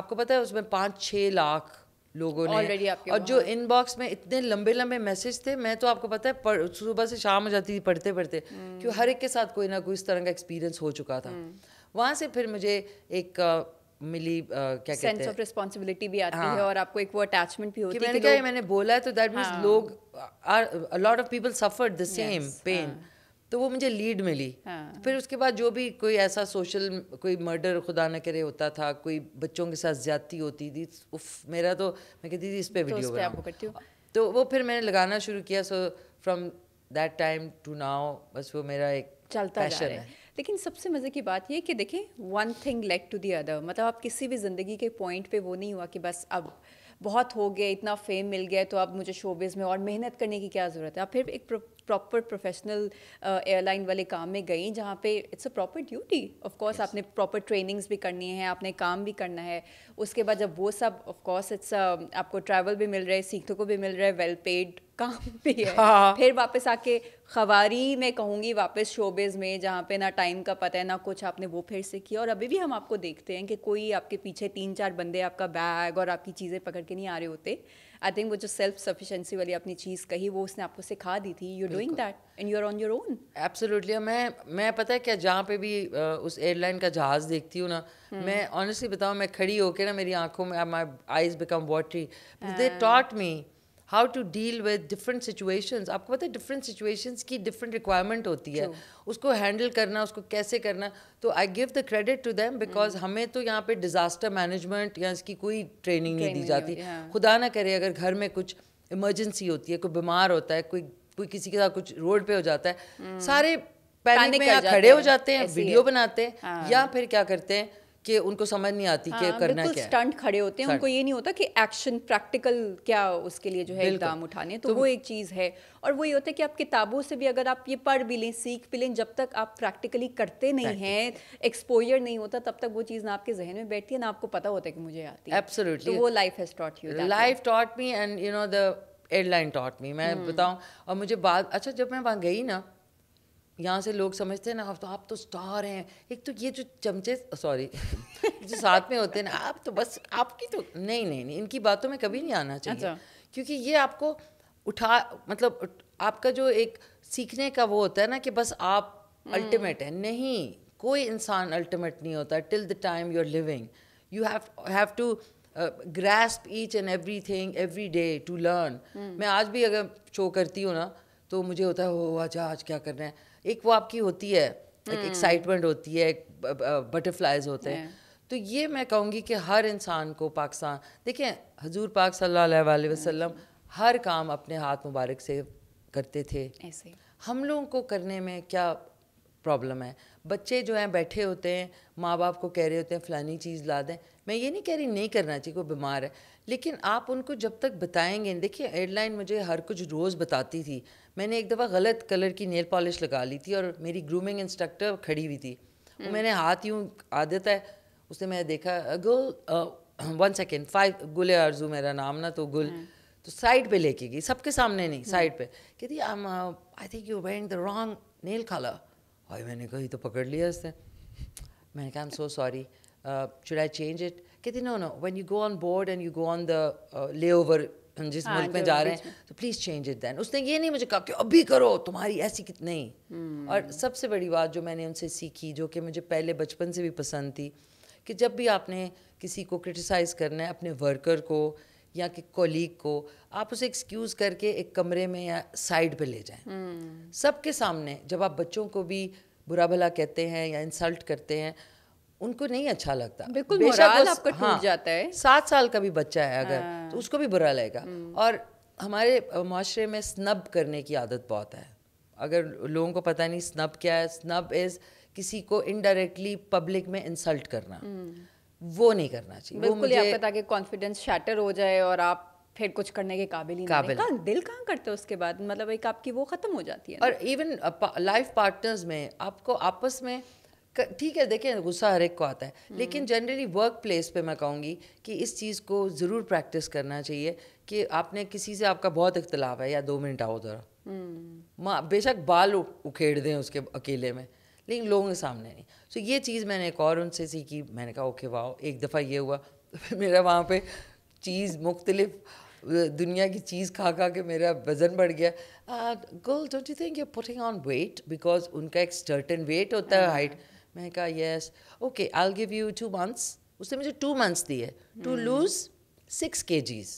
आपको पता है उसमें पाँच छः लाख लोगों ने और जो इनबॉक्स हाँ। में इतने लंबे लंबे मैसेज थे मैं तो आपको पता है सुबह से शाम हो जाती थी पढ़ते पढ़ते hmm. कि हर एक के साथ कोई ना कोई इस तरह का एक्सपीरियंस हो चुका था हम्म। वहाँ से फिर मुझे एक मिली uh, क्या कहते हैं सेंस ऑफ रिस्पांसिबिलिटी भी आती हाँ, है और आपको एक वो अटैचमेंट भी होती है मैंने कहा मैंने बोला है तो दैट मींस हाँ, लोग are a lot of people suffer the same pain तो वो मुझे लीड मिली हाँ. तो फिर उसके बाद जो भी कोई ऐसा सोशल कोई मर्डर खुदा ना करे होता था कोई बच्चों के साथ ज्यादती होती थी उफ मेरा तो मैं कहती थी इस पे वीडियो तो बनाओ तो वो फिर मैंने लगाना शुरू किया so from that time to now बस वो मेरा एक चलता पैशन है लेकिन सबसे मज़े की बात यह कि देखिए one thing led to the other मतलब आप किसी भी ज़िंदगी के पॉइंट पे वो नहीं हुआ कि बस अब बहुत हो गया इतना फेम मिल गया तो अब मुझे शोबिज़ में और मेहनत करने की क्या ज़रूरत है आप फिर एक प्रॉपर प्रोफेशनल एयरलाइन वाले काम में गई जहाँ पे it's a proper duty of course आपने प्रॉपर ट्रेनिंग्स भी करनी है आपने काम भी करना है उसके बाद जब वो सब ऑफकोर्स इट्स um, आपको ट्रैवल भी मिल रहा है सीखने को भी मिल रहा है वेल पेड काम [laughs] भी है हाँ, हाँ। फिर वापस आके खवारी मैं कहूँगी वापस शोबेज में जहाँ पे ना टाइम का पता है ना कुछ आपने वो फिर से किया और अभी भी हम आपको देखते हैं कि कोई आपके पीछे तीन चार बंदे आपका बैग और आपकी चीज़ें पकड़ के नहीं आ रहे होते आई थिंक वो जो सेल्फ सफिशेंसी वाली अपनी चीज़ कही वो उसने आपको सिखा दी थी you doing that and you are on your own absolutely मैं मैं पता है क्या जहाँ पे भी उस एयरलाइन का जहाज़ देखती हूँ ना हम्म। मैं ऑनेस्टली बताऊँ मैं खड़ी होकर ना मेरी आंखों में my eyes become watery they taught me how to deal with different situations आपको पता है डिफरेंट सिचुएशंस की डिफरेंट रिक्वायरमेंट होती है उसको हैंडल करना उसको कैसे करना तो I give the credit to them because हमें तो यहाँ पे डिज़ास्टर मैनेजमेंट या इसकी कोई ट्रेनिंग नहीं दी जाती हाँ। खुदा ना करे अगर घर में कुछ इमरजेंसी होती है कोई बीमार होता है कोई कोई किसी के साथ कुछ रोड पे हो जाता है mm. सारे पैनिक में खड़े हो जाते हैं वीडियो बनाते हैं हाँ। या फिर क्या करते हैं कि उनको समझ नहीं आती हाँ, कि करना क्या स्टंट खड़े होते हैं उनको ये नहीं होता कि एक्शन प्रैक्टिकल क्या उसके लिए जो है इकदाम उठाने तो, तो वो एक चीज़ है और वो ये होता है कि आप किताबों से भी अगर आप ये पढ़ भी लें सीख भी लें जब तक आप प्रैक्टिकली करते नहीं हैं एक्सपोजर नहीं होता तब तक वो चीज़ ना आपके जहन में बैठती है ना आपको पता होता है कि मुझे आती है एब्सोल्युटली तो वो life has taught you life taught me and you know the airline taught me मैं हम्म। बताऊँ और मुझे बात अच्छा जब मैं वहाँ गई ना यहाँ से लोग समझते हैं ना तो आप तो स्टार हैं एक तो ये जो चमचे सॉरी जो साथ में होते हैं ना आप तो बस आपकी तो नहीं नहीं नहीं इनकी बातों में कभी नहीं आना चाहिए अच्छा। क्योंकि ये आपको उठा मतलब आपका जो एक सीखने का वो होता है ना कि बस आप हम्म। अल्टीमेट हैं नहीं कोई इंसान अल्टीमेट नहीं होता till the time you are living you have have to grasp each and everything every day to learn हम्म। मैं आज भी अगर शो करती हूँ ना तो मुझे होता है हो अच्छा आज क्या करना है एक वो आपकी होती है एक एक्साइटमेंट हम्म। होती है एक बटरफ्लाइज होते हैं तो ये मैं कहूँगी कि हर इंसान को पाकिस्तान देखें हजूर पाक सल्ला वसलम हर काम अपने हाथ मुबारक से करते थे ऐसे हम लोगों को करने में क्या प्रॉब्लम है बच्चे जो हैं बैठे होते हैं माँ बाप को कह रहे होते हैं फ़लानी चीज़ ला दें मैं ये नहीं कह रही नहीं करना चाहिए कोई बीमार है लेकिन आप उनको जब तक बताएंगे देखिए एयरलाइन मुझे हर कुछ रोज़ बताती थी मैंने एक दफ़ा गलत कलर की नेल पॉलिश लगा ली थी और मेरी ग्रूमिंग इंस्ट्रक्टर खड़ी हुई थी और हम्म। मैंने हाथ यूँ आदत है उसने मैंने देखा गुल वन सेकेंड फाइव गुल आरजू मेरा नाम ना तो गुल हम्म। तो साइड पे लेके गई सबके सामने नहीं साइड हम्म। पे कहती I I think you went the wrong nail खाला भाई मैंने कही तो पकड़ लिया उसने मैंने कहा I am so sorry should I change it कहती no no when you go on board and you go on the layover जिस हाँ, मुल्क में जा रहे हैं तो प्लीज़ चेंज इट देन उसने ये नहीं मुझे कहा कि अभी करो तुम्हारी ऐसी कितनी hmm. हम्म। और सबसे बड़ी बात जो मैंने उनसे सीखी जो कि मुझे पहले बचपन से भी पसंद थी कि जब भी आपने किसी को क्रिटिसाइज़ करना है अपने वर्कर को या कि कोलीग को आप उसे एक्सक्यूज़ करके एक कमरे में या साइड पर ले जाएं हम्म। सबके सामने जब आप बच्चों को भी बुरा भला कहते हैं या इंसल्ट करते हैं उनको नहीं अच्छा लगता बिल्कुल आपका हाँ, जाता है सात साल का भी बच्चा है अगर हाँ। तो उसको भी बुरा लगेगा हम्म। और हमारे माशरे में स्नब करने की आदत बहुत है अगर लोगों को पता नहीं स्नब क्या है स्नब इज़ किसी को इनडायरेक्टली पब्लिक में इंसल्ट करना हम्म। वो नहीं करना चाहिए बिल्कुल ताकि कॉन्फिडेंस शैटर हो जाए और आप फिर कुछ करने के काबिल ही काबिल नहीं का, दिल कहाँ करते हो उसके बाद मतलब एक आपकी वो ख़त्म हो जाती है और इवन लाइफ पार्टनर्स में आपको आपस में ठीक है देखें गुस्सा हर एक को आता है हम्म। लेकिन जनरली वर्क प्लेस पर मैं कहूँगी कि इस चीज़ को ज़रूर प्रैक्टिस करना चाहिए कि आपने किसी से आपका बहुत इख्तलाफ है या दो मिनट आओ उधर हम्म। माँ बेशक बाल उखेड़ दें उसके अकेले में लेकिन लोगों के सामने नहीं सो तो ये चीज़ मैंने एक और उनसे सीखी मैंने कहा ओके वाह एक दफ़ा ये हुआ [laughs] मेरा वहाँ पे चीज़ मुख्तलिफ दुनिया की चीज़ खा खा के मेरा वज़न बढ़ गया girl don't you think you putting on weight because उनका एक सर्टन वेट होता है हाइट मैंने कहा yes okay I will give you two months उसने मुझे टू मंथ्स दिए to lose six K Gs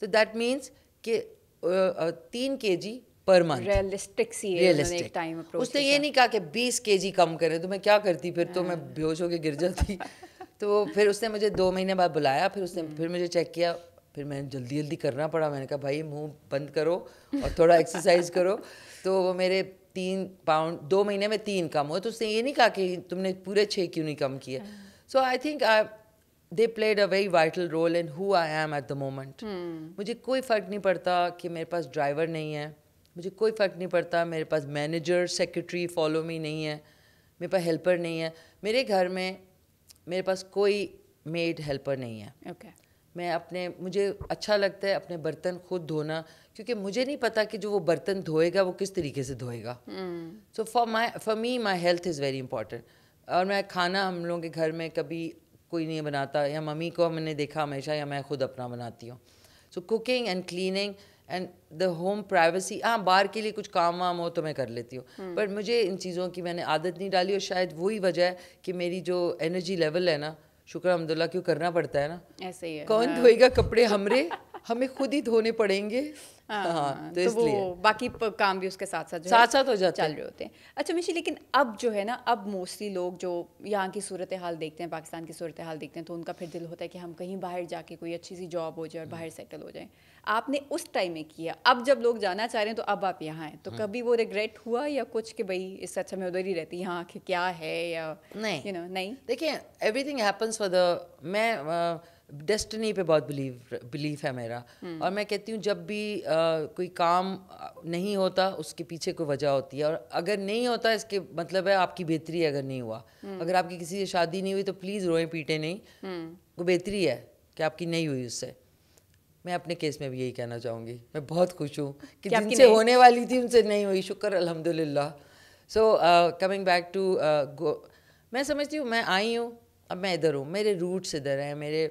तो दैट मीन्स कि तीन के जी पर मंथ रियलिस्टिक सी रियलिस्टिक टाइम उसने ये नहीं कहा कि बीस के जी कम करें तो मैं क्या करती फिर तो मैं हाँ। बेहोश होकर गिर जाती तो फिर उसने मुझे दो महीने बाद बुलाया फिर उसने hmm. फिर मुझे चेक किया फिर मैंने जल्दी जल्दी करना पड़ा मैंने कहा भाई मुंह बंद करो और थोड़ा एक्सरसाइज करो तो वो मेरे तीन पाउंड दो महीने में तीन कम हुए तो उसने ये नहीं कहा कि तुमने पूरे छः क्यों नहीं कम किए so I think I they played a very vital role in who I am at the moment मुझे कोई फ़र्क नहीं पड़ता कि मेरे पास ड्राइवर नहीं है मुझे कोई फ़र्क नहीं पड़ता मेरे पास मैनेजर सेक्रेटरी फॉलो मी नहीं है मेरे पास हेल्पर नहीं है मेरे घर में मेरे पास कोई मेड हेल्पर नहीं है ओके okay. मैं अपने मुझे अच्छा लगता है अपने बर्तन खुद धोना क्योंकि मुझे नहीं पता कि जो वो बर्तन धोएगा वो किस तरीके से धोएगा so for my for me my health is very important और मैं खाना हम लोगों के घर में कभी कोई नहीं बनाता या मम्मी को मैंने देखा हमेशा या मैं खुद अपना बनाती हूँ so cooking and cleaning and the home privacy हाँ बाहर के लिए कुछ काम वाम हो तो मैं कर लेती हूँ बट हम्म। मुझे इन चीज़ों की मैंने आदत नहीं डाली और शायद वही वजह है कि मेरी जो एनर्जी लेवल है ना शुक्र अहमदुल्ला क्यों करना पड़ता है ना ऐसे ही है कौन हाँ। धोएगा कपड़े हमरे हमें खुद ही धोने पड़ेंगे हाँ, हाँ, हाँ तो, तो वो बाकी काम भी उसके साथ साथ साथ साथ हो जाते चल रहे होते हैं अच्छा मिशी लेकिन अब जो है ना अब मोस्टली लोग जो यहाँ की सूरत हाल देखते हैं पाकिस्तान की सूरत हाल देखते हैं तो उनका फिर दिल होता है कि हम कहीं बाहर जाके कोई अच्छी सी जॉब हो जाए और हम्म। बाहर सेटल हो जाए आपने उस टाइम में किया अब जब लोग जाना चाह रहे हैं तो अब आप यहाँ हैं तो हाँ। कभी वो रिग्रेट हुआ या कुछ कि भाई इससे अच्छा मैं उधर ही रहती यहाँ कि क्या है या नहीं यू you नो know, नहीं देखिए एवरीथिंग हैपन्स फॉर द मैं डेस्टिनी uh, पे बहुत बिलीव बिलीफ है मेरा हम्म। और मैं कहती हूँ जब भी uh, कोई काम नहीं होता उसके पीछे कोई वजह होती है और अगर नहीं होता इसके मतलब है आपकी बेहतरी अगर नहीं हुआ हम्म। अगर आपकी किसी से शादी नहीं हुई तो प्लीज़ रोए पीटें नहीं कोई हम्म। बेहतरी है कि आपकी नहीं हुई उससे मैं अपने केस में भी यही कहना चाहूँगी मैं बहुत खुश हूँ कि जिनसे होने वाली थी उनसे नहीं हुई शुक्र अल्हम्दुलिल्लाह so coming uh, back to uh, मैं समझती हूँ मैं आई हूँ अब मैं इधर हूँ मेरे रूट्स इधर हैं मेरे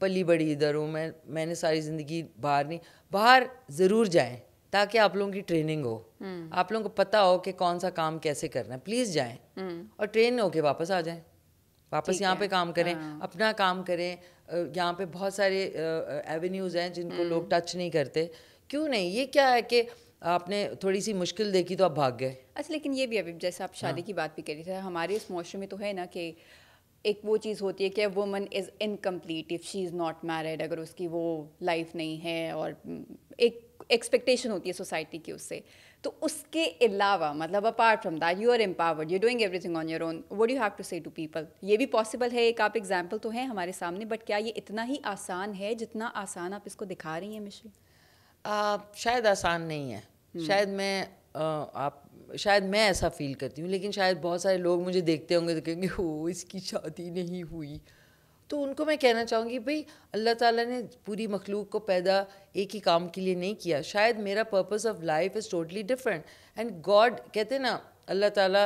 पली बड़ी इधर हूँ मैं मैंने सारी ज़िंदगी बाहर नहीं बाहर ज़रूर जाएँ ताकि आप लोगों की ट्रेनिंग हो हम्म। आप लोगों को पता हो कि कौन सा काम कैसे करना है प्लीज़ जाएँ हम्म। और ट्रेन होके वापस आ जाएँ वापस यहाँ पे काम करें हाँ। अपना काम करें यहाँ पे बहुत सारे एवेन्यूज़ हैं जिनको हम्म। लोग टच नहीं करते क्यों नहीं ये क्या है कि आपने थोड़ी सी मुश्किल देखी तो आप भाग गए अच्छा लेकिन ये भी अभी जैसे आप शादी हाँ। की बात भी कर थे हमारे इस माशरे में तो है ना कि एक वो चीज़ होती है कि woman is incomplete if she is not married अगर उसकी वो लाइफ नहीं है और एक एक्सपेक्टेशन होती है सोसाइटी की उससे तो उसके अलावा मतलब apart from that you are empowered you doing everything on your own what you have to say to people ये भी पॉसिबल है एक आप एग्जाम्पल तो हैं हमारे सामने बट क्या ये इतना ही आसान है जितना आसान आप इसको दिखा रही हैं मिशन शायद आसान नहीं है हम्म। शायद मैं आप शायद मैं ऐसा फील करती हूँ लेकिन शायद बहुत सारे लोग मुझे देखते होंगे तो कहेंगे हो इसकी शादी नहीं हुई तो उनको मैं कहना चाहूँगी भाई अल्लाह ताला ने पूरी मखलूक को पैदा एक ही काम के लिए नहीं किया शायद मेरा purpose of life is totally different and God कहते ना अल्लाह ताला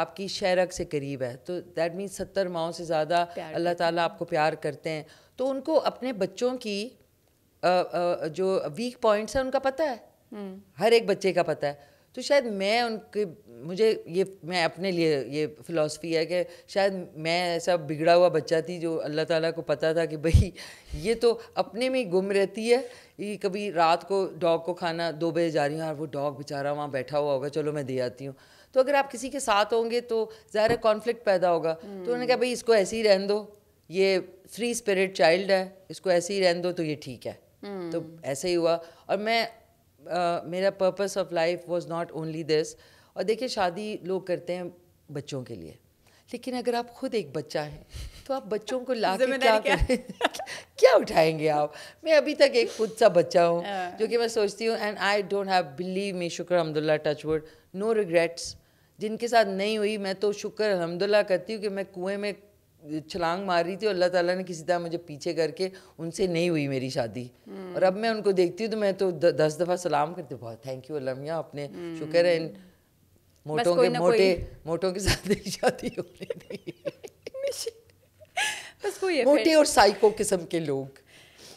आपकी शहरक से करीब है तो दैट मीन्स सत्तर माओ से ज़्यादा अल्लाह ताला आपको प्यार करते हैं तो उनको अपने बच्चों की आ, आ, जो वीक पॉइंट्स हैं उनका पता है हम्म। हर एक बच्चे का पता है तो शायद मैं उनके मुझे ये मैं अपने लिए ये फ़िलासफ़ी है कि शायद मैं ऐसा बिगड़ा हुआ बच्चा थी जो अल्लाह ताला को पता था कि भाई [laughs] ये तो अपने में ही गुम रहती है ये कभी रात को डॉग को खाना दो बजे जा रही हूँ और वो डॉग बेचारा वहाँ बैठा हुआ होगा चलो मैं दे आती हूँ तो अगर आप किसी के साथ होंगे तो ज़ाहिर कॉन्फ्लिक्ट पैदा होगा तो उन्होंने कहा भाई इसको ऐसे ही रहने दो ये फ्री स्पिरिट चाइल्ड है इसको ऐसे ही रहने दो तो ये ठीक है तो हम्म। ऐसे ही हुआ और मैं Uh, मेरा purpose of life was not only this और देखिए शादी लोग करते हैं बच्चों के लिए लेकिन अगर आप खुद एक बच्चा हैं तो आप बच्चों को [laughs] ला क्या क्या करें [laughs] क्या उठाएंगे आप मैं अभी तक एक खुद सा बच्चा हूँ हाँ। जो कि मैं सोचती हूँ and I don't have believe me शुक्र अहमदुल्ला टच वर्ड नो रिग्रेट्स जिनके साथ नहीं हुई मैं तो शुक्र अहमदुल्ला करती हूँ कि मैं कुएं में छलांग मार रही थी और अल्लाह ताला ने किसी तरह मुझे पीछे करके उनसे नहीं हुई मेरी शादी हम्म। और अब मैं उनको देखती हूँ तो मैं तो द, दस दफ़ा सलाम करती हूँ बहुत थैंक यू अलमिया आपने हम्म। शुक्र है इन मोटों के मोटे मोटों के साथ मेरी शादी होने नहीं [laughs] बस कोई है मोटे और साइको किस्म के लोग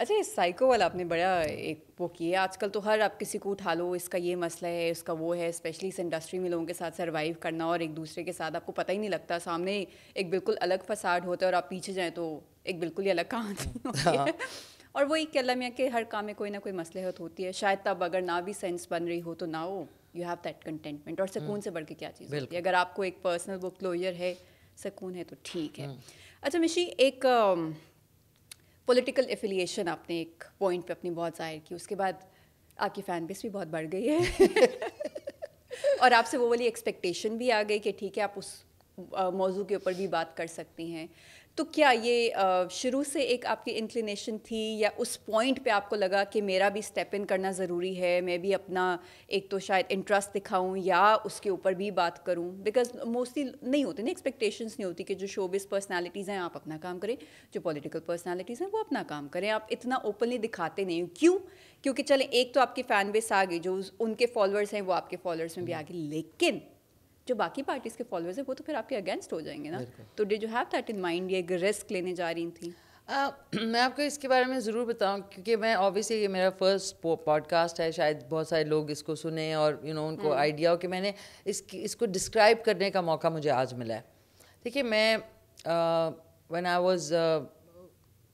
अच्छा ये साइको वाला आपने बड़ा एक वो किया आजकल तो हर आप किसी को उठा लो इसका ये मसला है इसका वो है स्पेशली इस इंडस्ट्री में लोगों के साथ सरवाइव करना और एक दूसरे के साथ आपको पता ही नहीं लगता सामने एक बिल्कुल अलग फसाड होता है और आप पीछे जाएँ तो एक बिल्कुल ही अलग कहानी [laughs] हाँ। और वही कहला है कि हर काम में कोई ना कोई मसलहत होती है शायद तब अगर ना भी सेंस बन रही हो तो ना हो यू हैव दैट कंटेंटमेंट और हम्म। सुकून से बढ़ के क्या चीज़ होती है अगर आपको एक पर्सनल वो क्लोजर है सुकून है तो ठीक है हम्म। अच्छा मिशी एक पॉलिटिकल एफिलिएशन आपने एक पॉइंट पे अपनी बहुत जाहिर की उसके बाद आपकी फ़ैन बेस भी बहुत बढ़ गई है [laughs] और आपसे वो वाली एक्सपेक्टेशन भी आ गई कि ठीक है आप उस मौजू के ऊपर भी बात कर सकती हैं तो क्या ये शुरू से एक आपकी इंक्लिनेशन थी या उस पॉइंट पे आपको लगा कि मेरा भी स्टेप इन करना ज़रूरी है मैं भी अपना एक तो शायद इंटरेस्ट दिखाऊं या उसके ऊपर भी बात करूं बिकॉज मोस्टली नहीं होती ना एक्सपेक्टेशंस नहीं होती कि जो शोबिस पर्सनालिटीज़ हैं आप अपना काम करें जो पॉलिटिकल पर्सनैलिटीज़ हैं वो अपना काम करें आप इतना ओपनली दिखाते नहीं क्यों क्योंकि चले एक तो आपकी फ़ैन बेस आ गई जो उनके फॉलोअर्स हैं वो आपके फॉलोअर्स में भी आ गए लेकिन जो बाकी पार्टीज़ के फॉलोअर्स हैं वो तो फिर आपके अगेंस्ट हो जाएंगे ना तो did you have that in mind ये रिस्क लेने जा रही थी Uh, मैं आपको इसके बारे में ज़रूर बताऊं क्योंकि मैं ऑब्वियसली ये मेरा फर्स्ट पॉडकास्ट है शायद बहुत सारे लोग इसको सुने और यू you नो know, उनको आइडिया हम्म। हो कि मैंने इस इसको डिस्क्राइब करने का मौका मुझे आज मिला है देखिए मैं वन आई वॉज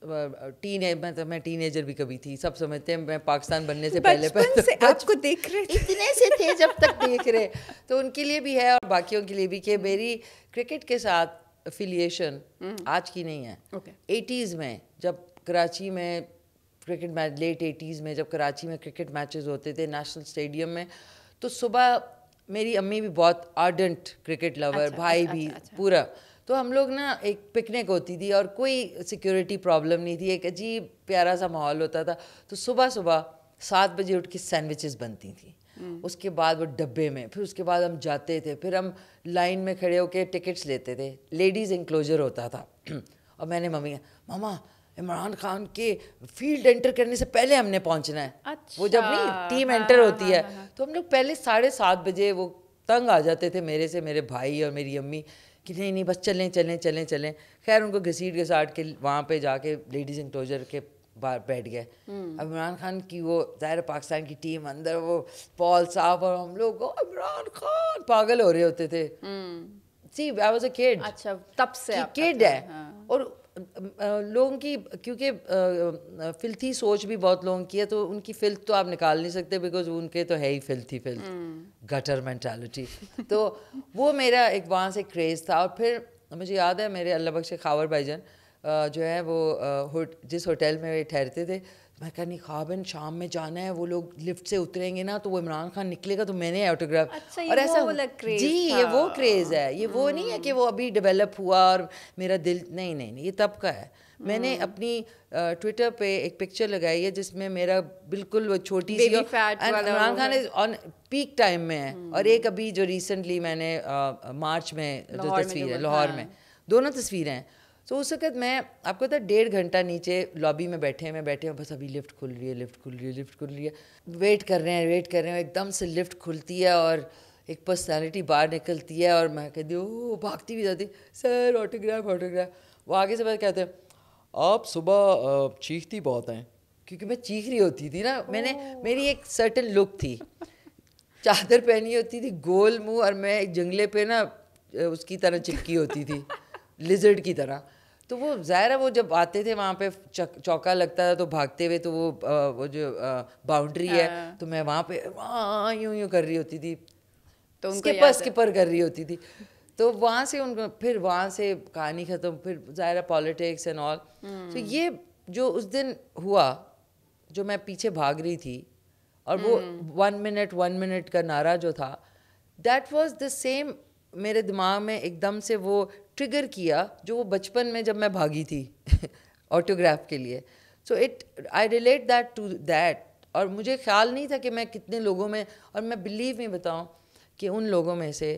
टीन है तो मैं टीनेजर भी कभी थी सब समझते हैं मैं पाकिस्तान बनने से पहले पर तो [laughs] आपको देख रहे इतने से थे जब तक देख रहे तो उनके लिए भी है और बाकियों के लिए भी कि हम्म। मेरी क्रिकेट के साथ अफिलिएशन हम्म। आज की नहीं है एटीज़ okay. में जब कराची में क्रिकेट मैच लेट एटीज़ में जब कराची में क्रिकेट मैचेस होते थे नेशनल स्टेडियम में तो सुबह मेरी अम्मी भी बहुत आर्डेंट क्रिकेट लवर अच्छा, भाई अच्छा, भी अच्छा, अच्छा। पूरा तो हम लोग ना एक पिकनिक होती थी और कोई सिक्योरिटी प्रॉब्लम नहीं थी एक अजीब प्यारा सा माहौल होता था तो सुबह सुबह सात बजे उठ के सैंडविचेस बनती थी हम्म। उसके बाद वो डब्बे में फिर उसके बाद हम जाते थे फिर हम लाइन में खड़े होकर टिकट्स लेते थे लेडीज़ इंक्लोजर होता था और मैंने मम्मी मामा इमरान खान के फील्ड एंटर करने से पहले हमने पहुंचना है अच्छा, वो जब अच्छा। नहीं टीम एंटर हाँ, हाँ, होती हाँ, है हाँ, हाँ, तो हम लोग पहले साढ़े सात बजे वो तंग आ जाते थे मेरे से मेरे भाई और मेरी अम्मी कि नहीं नहीं बस चलें चलें चलें चलें खैर उनको घसीट के साथ के वहाँ पे जाके लेडीज इंक्लोजर के बाहर बैठ गए हम्म। अब इमरान खान की वो ज़ाहिर पाकिस्तान की टीम अंदर वो पॉल साहब और हम लोग इमरान खान पागल हो रहे होते थे सी आई वाज अ किड अच्छा तब से किड है हाँ। और लोगों की क्योंकि फिल्थी सोच भी बहुत लोगों की है तो उनकी फिल्थ तो आप निकाल नहीं सकते बिकॉज उनके तो है ही filthy filth gutter hmm. Mentality तो वो मेरा एक वहाँ से क्रेज़ था और फिर मुझे याद है मेरे अल्लाह बख्श खावर भाईजान जो है वो जिस होटल में वे ठहरते थे मैं कहा नहीं ख्वाब है शाम में जाना है वो लोग लिफ्ट से उतरेंगे ना तो वो इमरान खान निकलेगा तो मैंने ऑटोग्राफ अच्छा, और ऐसा वो क्रेज जी ये वो क्रेज़ है ये वो नहीं है कि वो hmm. अभी डेवलप हुआ और मेरा दिल नहीं नहीं नहीं ये तब का है मैंने hmm. अपनी ट्विटर पे एक पिक्चर लगाई है जिसमें मेरा बिल्कुल वो छोटी सी Imran Khan is on peak time में है और hmm. एक अभी जो रिसेंटली मैंने मार्च में जो तस्वीर है लाहौर हाँ। में दोनों तस्वीरें हैं तो उस वक्त मैं आपको पता डेढ़ घंटा नीचे लॉबी में बैठे हैं मैं बैठे हूँ बस अभी लिफ्ट खुल रही है लिफ्ट खुल रही है लिफ्ट खुल रही है वेट कर रहे हैं वेट कर रहे हैं एकदम से लिफ्ट खुलती है और एक पर्सनैलिटी बाहर निकलती है और मैं कहती हूँ भागती भी जाती सर ऑटोग्राफ ऑटोग्राफ वो आगे से बस कहते हैं आप सुबह चीखती बहुत हैं क्योंकि मैं चीख रही होती थी ना मैंने मेरी एक सर्टन लुक थी चादर पहनी होती थी गोल मुंह और मैं जंगले पे ना उसकी तरह चिपकी होती थी लिजर्ड [laughs] की तरह तो वो ज़ाहिर है वो जब आते थे वहाँ पे चौका लगता था तो भागते हुए तो वो आ, वो जो बाउंड्री है हाँ। तो मैं वहाँ पे वहाँ यूं यूं कर रही होती थी तो स्किपर स्किपर कर रही होती थी तो वहाँ से उनको फिर वहाँ से कहानी ख़त्म फिर ज़ाहिर पॉलिटिक्स एंड ऑल तो हम्म। ये जो उस दिन हुआ जो मैं पीछे भाग रही थी और वो वन मिनट वन मिनट का नारा जो था दैट वॉज द सेम मेरे दिमाग में एकदम से वो ट्रिगर किया जो वो बचपन में जब मैं भागी थी [laughs] ऑटोग्राफ के लिए so it I relate that to that और मुझे ख्याल नहीं था कि मैं कितने लोगों में और मैं बिलीव नहीं बताऊँ कि उन लोगों में से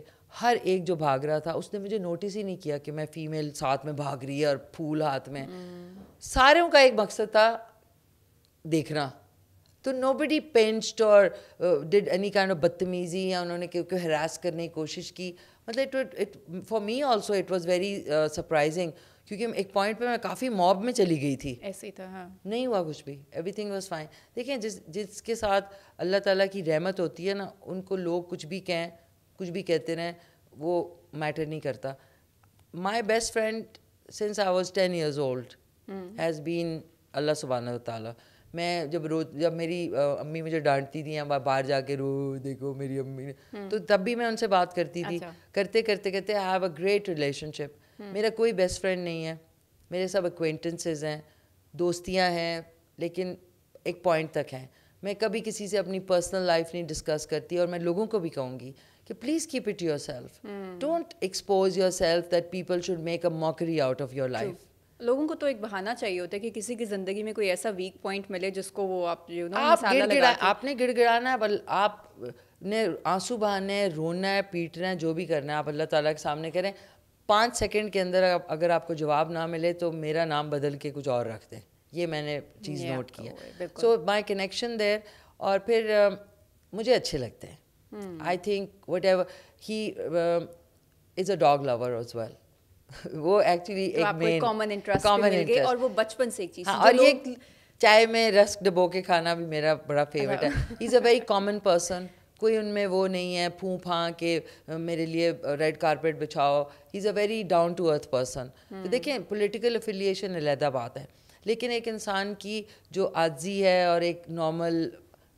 हर एक जो भाग रहा था उसने मुझे नोटिस ही नहीं किया कि मैं फीमेल साथ में भाग रही है और फूल हाथ में mm. सारों का एक मकसद था देखना तो नो बडी पेंस्ट और डिड एनी काइंड ऑफ बदतमीज़ी या उन्होंने क्योंकि हरास करने की कोशिश की मतलब it it for me also it was very surprising क्योंकि एक पॉइंट पे मैं काफ़ी मॉब में चली गई थी ऐसे ही था हाँ नहीं हुआ कुछ भी एवरीथिंग वॉज फाइन देखें जिस जिसके साथ अल्लाह ताला की रहमत होती है ना उनको लोग कुछ भी कहें कुछ भी कहते रहें वो मैटर नहीं करता my best friend since I was ten years old has been अल्लाह सुबहाना ताली मैं जब रोज जब मेरी अम्मी मुझे डांटती थी या बाहर जाके रो देखो मेरी अम्मी ने हम्म। तो तब भी मैं उनसे बात करती थी अच्छा। करते करते करते I have a great relationship मेरा कोई बेस्ट फ्रेंड नहीं है मेरे सब एक्वेंटेंसेज हैं दोस्तियाँ हैं लेकिन एक पॉइंट तक हैं मैं कभी किसी से अपनी पर्सनल लाइफ नहीं डिस्कस करती और मैं लोगों को भी कहूँगी कि please keep it yourself don't expose yourself that people should make a mockery out of your life लोगों को तो एक बहाना चाहिए होता है कि किसी की जिंदगी में कोई ऐसा वीक पॉइंट मिले जिसको वो आप यू नो आप गिड़गिड़ा आपने गिड़गिड़ाना है बल आप ने आंसू बहाने रोना है पीटना है जो भी करना है आप अल्लाह ताला के सामने करें पाँच सेकंड के अंदर अगर आपको जवाब ना मिले तो मेरा नाम बदल के कुछ और रख दें ये मैंने चीज़ नोट किया सो माई कनेक्शन देर और फिर मुझे अच्छे लगते हैं I think whatever he is a dog lover as well [laughs] वो एक्चुअली एक main common interest common interest और वो बचपन से एक चीज हाँ, तो और ये चाय में रस डबो के खाना भी मेरा बड़ा फेवरेट हाँ। है is a very common person कोई उनमें वो नहीं है फूँ फाँ के मेरे लिए रेड कारपेट बिछाओ is a very down to earth person तो देखें पोलिटिकल अफिलिएशन अलहदा बात है लेकिन एक इंसान की जो आजी है और एक नॉर्मल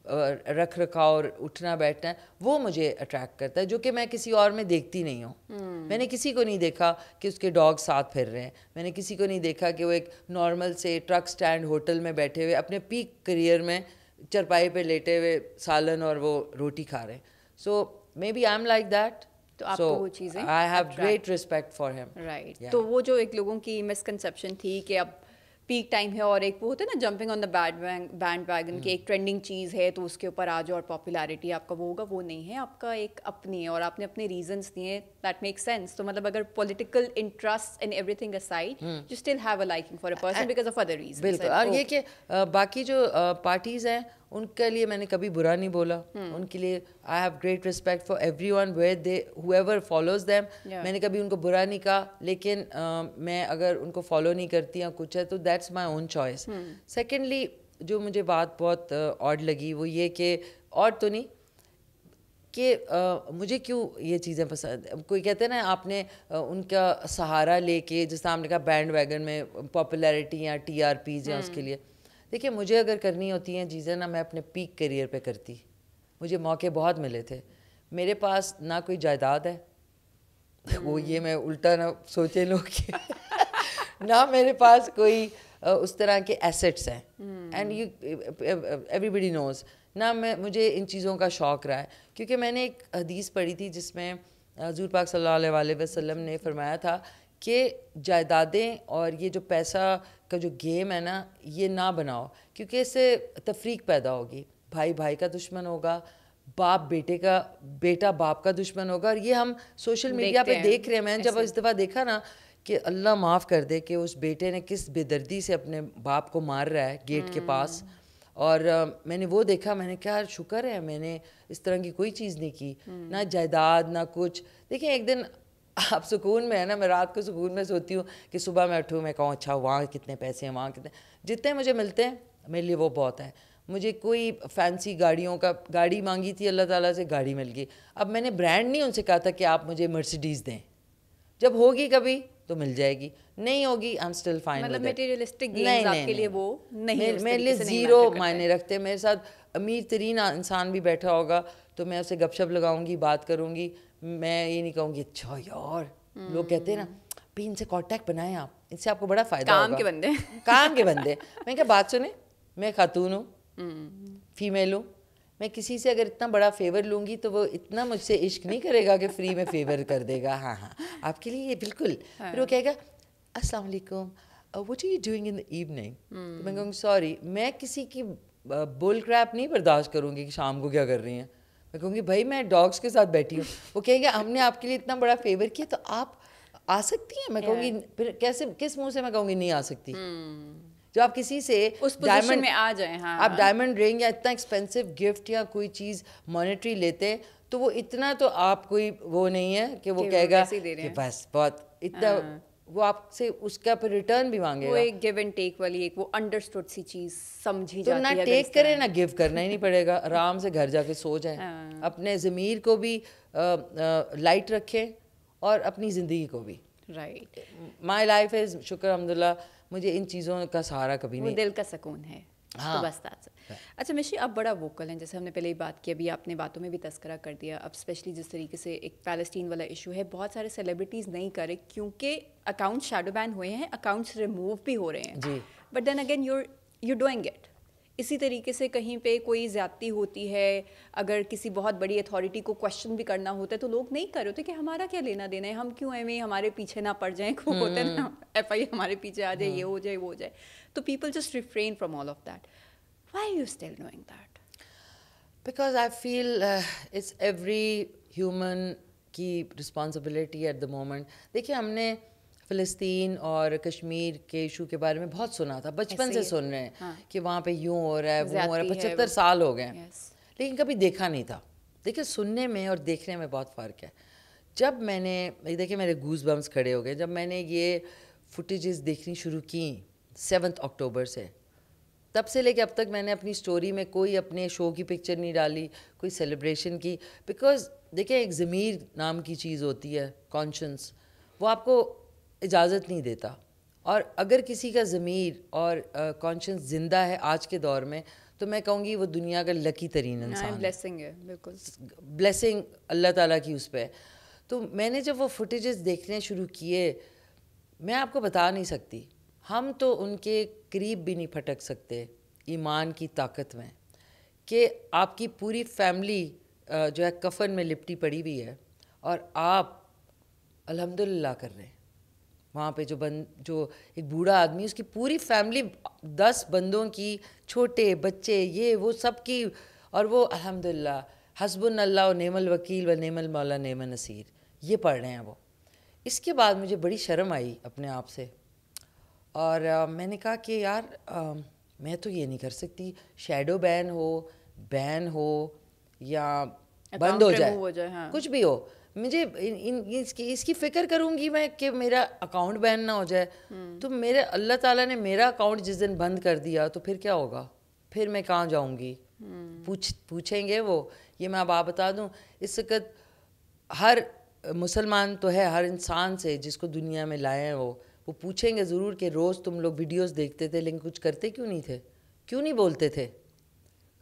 रख रखाव और उठना बैठना है वो मुझे अट्रैक्ट करता है जो कि मैं किसी और में देखती नहीं हूँ hmm. मैंने किसी को नहीं देखा कि उसके डॉग साथ फिर रहे हैं मैंने किसी को नहीं देखा कि वो एक नॉर्मल से ट्रक स्टैंड होटल में बैठे हुए अपने पीक करियर में चरपाई पे लेटे हुए सालन और वो रोटी खा रहे हैं so maybe I am like that तो आपको so, वो चीज़ें I have great respect for him right तो वो जो एक लोगों की मिसकनसेप्शन थी कि अब पीक टाइम है और एक वो होता है ना jumping on the bad bandwagon की hmm. एक ट्रेंडिंग चीज़ है तो उसके ऊपर आ जाओ और पॉपुलैरिटी आपका वो होगा वो नहीं है आपका एक अपनी है और आपने अपने रीजंस दिए दैट मेक सेंस तो मतलब अगर political interest and everything aside you still have a liking for a person because of other reason बिल्कुल और ये कि बाकी जो पार्टीज़ हैं उनके लिए मैंने कभी बुरा नहीं बोला hmm. उनके लिए I have great respect for everyone way they whoever follows them मैंने कभी उनको बुरा नहीं कहा लेकिन uh, मैं अगर उनको फॉलो नहीं करती या कुछ है तो that's my own choice secondly जो मुझे बात बहुत ऑड uh, लगी वो ये कि और तो नहीं कि uh, मुझे क्यों ये चीज़ें पसंद कोई कहते हैं ना आपने uh, उनका सहारा लेके जैसे आपने कहा बैंड वैगन में पॉपुलैरिटी या टी आर पीज या हम्म। उसके लिए देखिए मुझे अगर करनी होती हैं चीज़ें ना मैं अपने पीक करियर पे करती मुझे मौके बहुत मिले थे मेरे पास ना कोई जायदाद है वो ये मैं उल्टा ना सोचे लोग [laughs] ना मेरे पास कोई उस तरह के एसेट्स हैं एंड यू एवरीबडी नोज ना मैं मुझे इन चीज़ों का शौक रहा है क्योंकि मैंने एक हदीस पढ़ी थी जिसमें हजूर पाक सल्लल्लाहु अलैहि वसल्लम ने फरमाया था कि जायदादें और ये जो पैसा का जो गेम है ना ये ना बनाओ क्योंकि इससे तफरीक पैदा होगी भाई भाई का दुश्मन होगा बाप बेटे का बेटा बाप का दुश्मन होगा और ये हम सोशल मीडिया पे देख रहे हैं मैंने जब इस दफ़ा देखा ना कि अल्लाह माफ़ कर दे कि उस बेटे ने किस बेदर्दी से अपने बाप को मार रहा है गेट के हम्म। पास और आ, मैंने वो देखा मैंने क्या शुक्र है मैंने इस तरह की कोई चीज़ नहीं की हम्म। ना जायदाद ना कुछ देखिए एक दिन आप सुकून में है ना मैं रात को सुकून में सोती हूँ कि सुबह मैं उठूँ मैं कहूँ अच्छा वहाँ कितने पैसे हैं वहाँ कितने जितने मुझे मिलते हैं मेरे लिए वो बहुत है मुझे कोई फैंसी गाड़ियों का गाड़ी मांगी थी अल्लाह ताला से गाड़ी मिल गई अब मैंने ब्रांड नहीं उनसे कहा था कि आप मुझे मर्सिडीज़ दें जब होगी कभी तो मिल जाएगी नहीं होगी आई एम स्टिल फाइन मतलब मटेरियलिस्टिक गेम्स आपके लिए वो नहीं मेरे, मेरे लिए जीरो मायने रखते हैं मेरे साथ अमीर तरीन इंसान भी बैठा होगा तो मैं उसे गपशप लगाऊंगी बात करूंगी मैं ये नहीं कहूँगी अच्छा यार लोग कहते हैं ना भाई इनसे कॉन्टैक्ट बनाए आप इनसे आपको बड़ा फायदा काम के बंदे काम के बंदे मैं क्या बात सुने मैं खातून हूँ फीमेल हम्म। हूँ मैं किसी से अगर इतना बड़ा फेवर लूंगी तो वो इतना मुझसे इश्क नहीं करेगा कि फ्री में फेवर कर देगा हाँ हाँ आपके लिए ये बिल्कुल हाँ। फिर वो कहेगा अस्सलाम वालेकुम what are you doing in the evening मैं कहूँगी सॉरी मैं किसी की बुल क्रैप नहीं बर्दाश्त करूँगी कि शाम को क्या कर रही हैं मैं कहूँगी भाई मैं डॉग्स के साथ बैठी हूँ वो कहेंगे हमने आपके लिए इतना बड़ा फेवर किया तो आप आ सकती हैं मैं कहूँगी फिर कैसे किस मुँह से मैं कहूँगी नहीं आ सकती hmm. जो आप किसी से उस डायमंड में आ जाए हाँ, आप डायमंड रिंग या इतना एक्सपेंसिव गिफ्ट या कोई चीज़ मॉनेटरी लेते तो वो इतना तो आप कोई वो नहीं है कि वो कहेगा कि बस बहुत इतना हाँ। वो आपसे उसका पर रिटर्न भी मांगे वो एक गिव एंड टेक वाली एक वो अंडरस्टूड सी चीज समझी तो जाती ना है टेक करें ना गिव करना ही नहीं पड़ेगा [laughs] आराम से घर जाके सो जाए हाँ। अपने ज़मीर को भी आ, आ, लाइट रखे और अपनी ज़िंदगी को भी राइट माई लाइफ इज़ शुक्र अलहमदिल्ला मुझे इन चीज़ों का सहारा कभी नहीं दिल का सुकून है तो हाँ तो बस अच्छा मिशी आप बड़ा वोकल हैं जैसे हमने पहले ही बात की अभी आपने बातों में भी तस्करा कर दिया अब स्पेशली जिस तरीके से एक पैलेस्टीन वाला इशू है बहुत सारे सेलिब्रिटीज़ नहीं करे क्योंकि अकाउंट्स शेडो बैन हुए हैं अकाउंट्स रिमूव भी हो रहे हैं जी but then again you're you doing it इसी तरीके से कहीं पे कोई ज़्यादती होती है अगर किसी बहुत बड़ी अथॉरिटी को क्वेश्चन भी करना होता है तो लोग नहीं कर रहे होते कि हमारा क्या लेना देना है हम क्यों एम हमारे पीछे ना पड़ जाए को होते है ना एफ हम्म। हमारे पीछे आ जाए ये हम्म। हो जाए वो हो जाए तो people just refrain from all of that Why are you still doing that? Because I feel uh, it's every human की रिस्पॉन्सिबिलिटी एट द मोमेंट देखिए हमने फ़लस्तीन और कश्मीर के इशू के बारे में बहुत सुना था बचपन से सुन रहे हैं हाँ। कि वहाँ पे यूँ हो रहा है वो हो रहा है पचहत्तर साल हो गए लेकिन कभी देखा नहीं था देखिए सुनने में और देखने में बहुत फ़र्क है जब मैंने देखिए मेरे गूज बम्स खड़े हो गए जब मैंने ये फुटेज़ देखनी शुरू की सेवन्थ अक्टूबर से तब से लेके अब तक मैंने अपनी स्टोरी में कोई अपने शो की पिक्चर नहीं डाली कोई सेलिब्रेशन की बिकॉज देखिए एक ज़मीर नाम की चीज़ होती है कॉन्शंस वो आपको इजाज़त नहीं देता और अगर किसी का ज़मीर और कॉन्शंस uh, ज़िंदा है आज के दौर में तो मैं कहूँगी वो दुनिया का लकी तरीन हाँ, इंसान ब्लेसिंग है बिल्कुल ब्लेसिंग अल्लाह ताला की उस पर तो मैंने जब वो फुटेजेस देखने शुरू किए मैं आपको बता नहीं सकती हम तो उनके करीब भी नहीं फटक सकते ईमान की ताकत में कि आपकी पूरी फैमिली जो है कफन में लिपटी पड़ी हुई है और आप अल्हम्दुलिल्लाह कर रहे हैं वहाँ पे जो बंद जो एक बूढ़ा आदमी उसकी पूरी फैमिली दस बंदों की छोटे बच्चे ये वो सब की और वो अल्हम्दुलिल्लाह हसबुन अल्लाह नेमल वकील व नेमल मौला नेमल नसीर ये पढ़ रहे हैं वो इसके बाद मुझे बड़ी शर्म आई अपने आप से और मैंने कहा कि यार मैं तो ये नहीं कर सकती शेडो बैन हो बैन हो या बंद हो जाए, हो जाए हाँ। कुछ भी हो मुझे इन, इन इसकी इसकी फ़िक्र करूंगी मैं कि मेरा अकाउंट बैन ना हो जाए हम्म। तो मेरे अल्लाह ताला ने मेरा अकाउंट जिस दिन बंद कर दिया तो फिर क्या होगा फिर मैं कहाँ जाऊंगी हम्म। पूछ पूछेंगे वो ये मैं अब आप बता दूं इस वक्त हर मुसलमान तो है हर इंसान से जिसको दुनिया में लाए हैं वो वो पूछेंगे ज़रूर कि रोज़ तुम लोग वीडियोस देखते थे लेकिन कुछ करते क्यों नहीं थे क्यों नहीं बोलते थे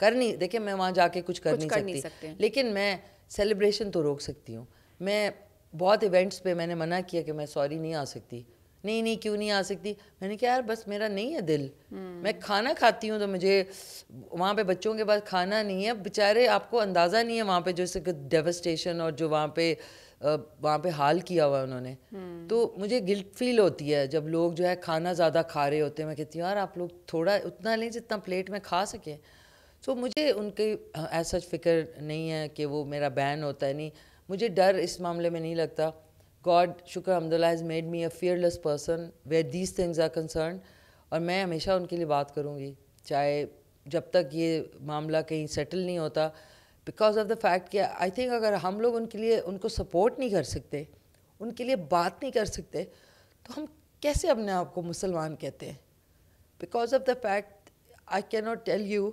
कर नहीं देखिए मैं वहाँ जाके कुछ कर, कुछ नहीं, कर सकती। नहीं सकते लेकिन मैं सेलिब्रेशन तो रोक सकती हूँ मैं बहुत इवेंट्स पे मैंने मना किया कि मैं सॉरी नहीं आ सकती नहीं नहीं क्यों नहीं आ सकती मैंने कहा यार बस मेरा नहीं है दिल हम्म। मैं खाना खाती हूँ तो मुझे वहाँ पे बच्चों के पास खाना नहीं है बेचारे आपको अंदाज़ा नहीं है वहाँ पे जो डेवस्टेशन और जो वहाँ पे वहाँ पे हाल किया हुआ है उन्होंने हम्म। तो मुझे गिल्ट फील होती है जब लोग जो है खाना ज़्यादा खा रहे होते हैं मैं कहती हूँ यार आप लोग थोड़ा उतना लें जितना प्लेट में खा सकें तो so, मुझे उनके हाँ, ऐसा फिक्र नहीं है कि वो मेरा बैन होता है नहीं मुझे डर इस मामले में नहीं लगता गॉड शुक्र अहमदुल्ला has made me a fearless person where these things are concern और मैं हमेशा उनके लिए बात करूँगी चाहे जब तक ये मामला कहीं सेटल नहीं होता बिकॉज ऑफ द फैक्ट कि आई थिंक अगर हम लोग उनके लिए उनको सपोर्ट नहीं कर सकते उनके लिए बात नहीं कर सकते तो हम कैसे अपने आप को मुसलमान कहते हैं because of the fact I can not tell you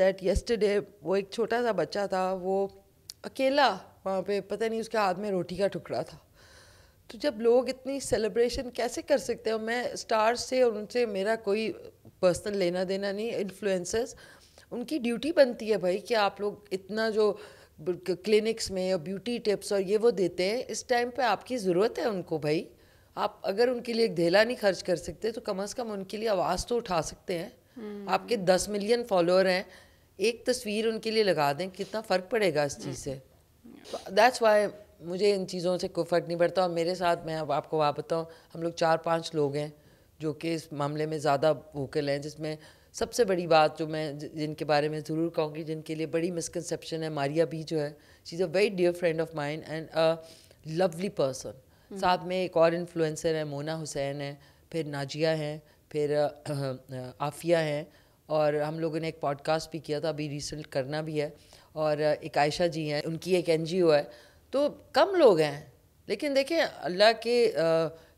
that yesterday वो एक छोटा सा बच्चा था वो अकेला वहाँ पे पता नहीं उसके हाथ में रोटी का टुकड़ा था तो जब लोग इतनी सेलिब्रेशन कैसे कर सकते हैं मैं स्टार्स से और उनसे मेरा कोई पर्सनल लेना देना नहीं इन्फ्लुएंसर्स उनकी ड्यूटी बनती है भाई कि आप लोग इतना जो क्लिनिक्स में या ब्यूटी टिप्स और ये वो देते हैं इस टाइम पे आपकी ज़रूरत है उनको भाई आप अगर उनके लिए एक धेला नहीं खर्च कर सकते तो कम अज़ कम उनके लिए आवाज़ तो उठा सकते हैं हम्म। आपके दस मिलियन फॉलोअर हैं एक तस्वीर उनके लिए लगा दें कितना फ़र्क पड़ेगा इस चीज़ से दैट्स हम्म। वाई तो मुझे इन चीज़ों से कोई फ़र्क नहीं पड़ता और मेरे साथ मैं अब आपको वहाँ बताऊँ हम लोग चार पाँच लोग हैं जो कि इस मामले में ज़्यादा वोकल हैं जिसमें सबसे बड़ी बात जो मैं जिनके बारे में ज़रूर कहूँगी जिनके लिए बड़ी मिसकनसेप्शन है मारिया भी जो है she is a very dear friend of mind and a lovely person साथ में एक और इन्फ्लुएंसर है मोना हुसैन है फिर नाजिया हैं फिर आफिया हैं और हम लोगों ने एक पॉडकास्ट भी किया था अभी रिसेंट करना भी है और एक आयशा जी हैं उनकी एक एन है तो कम लोग हैं लेकिन देखें अल्लाह के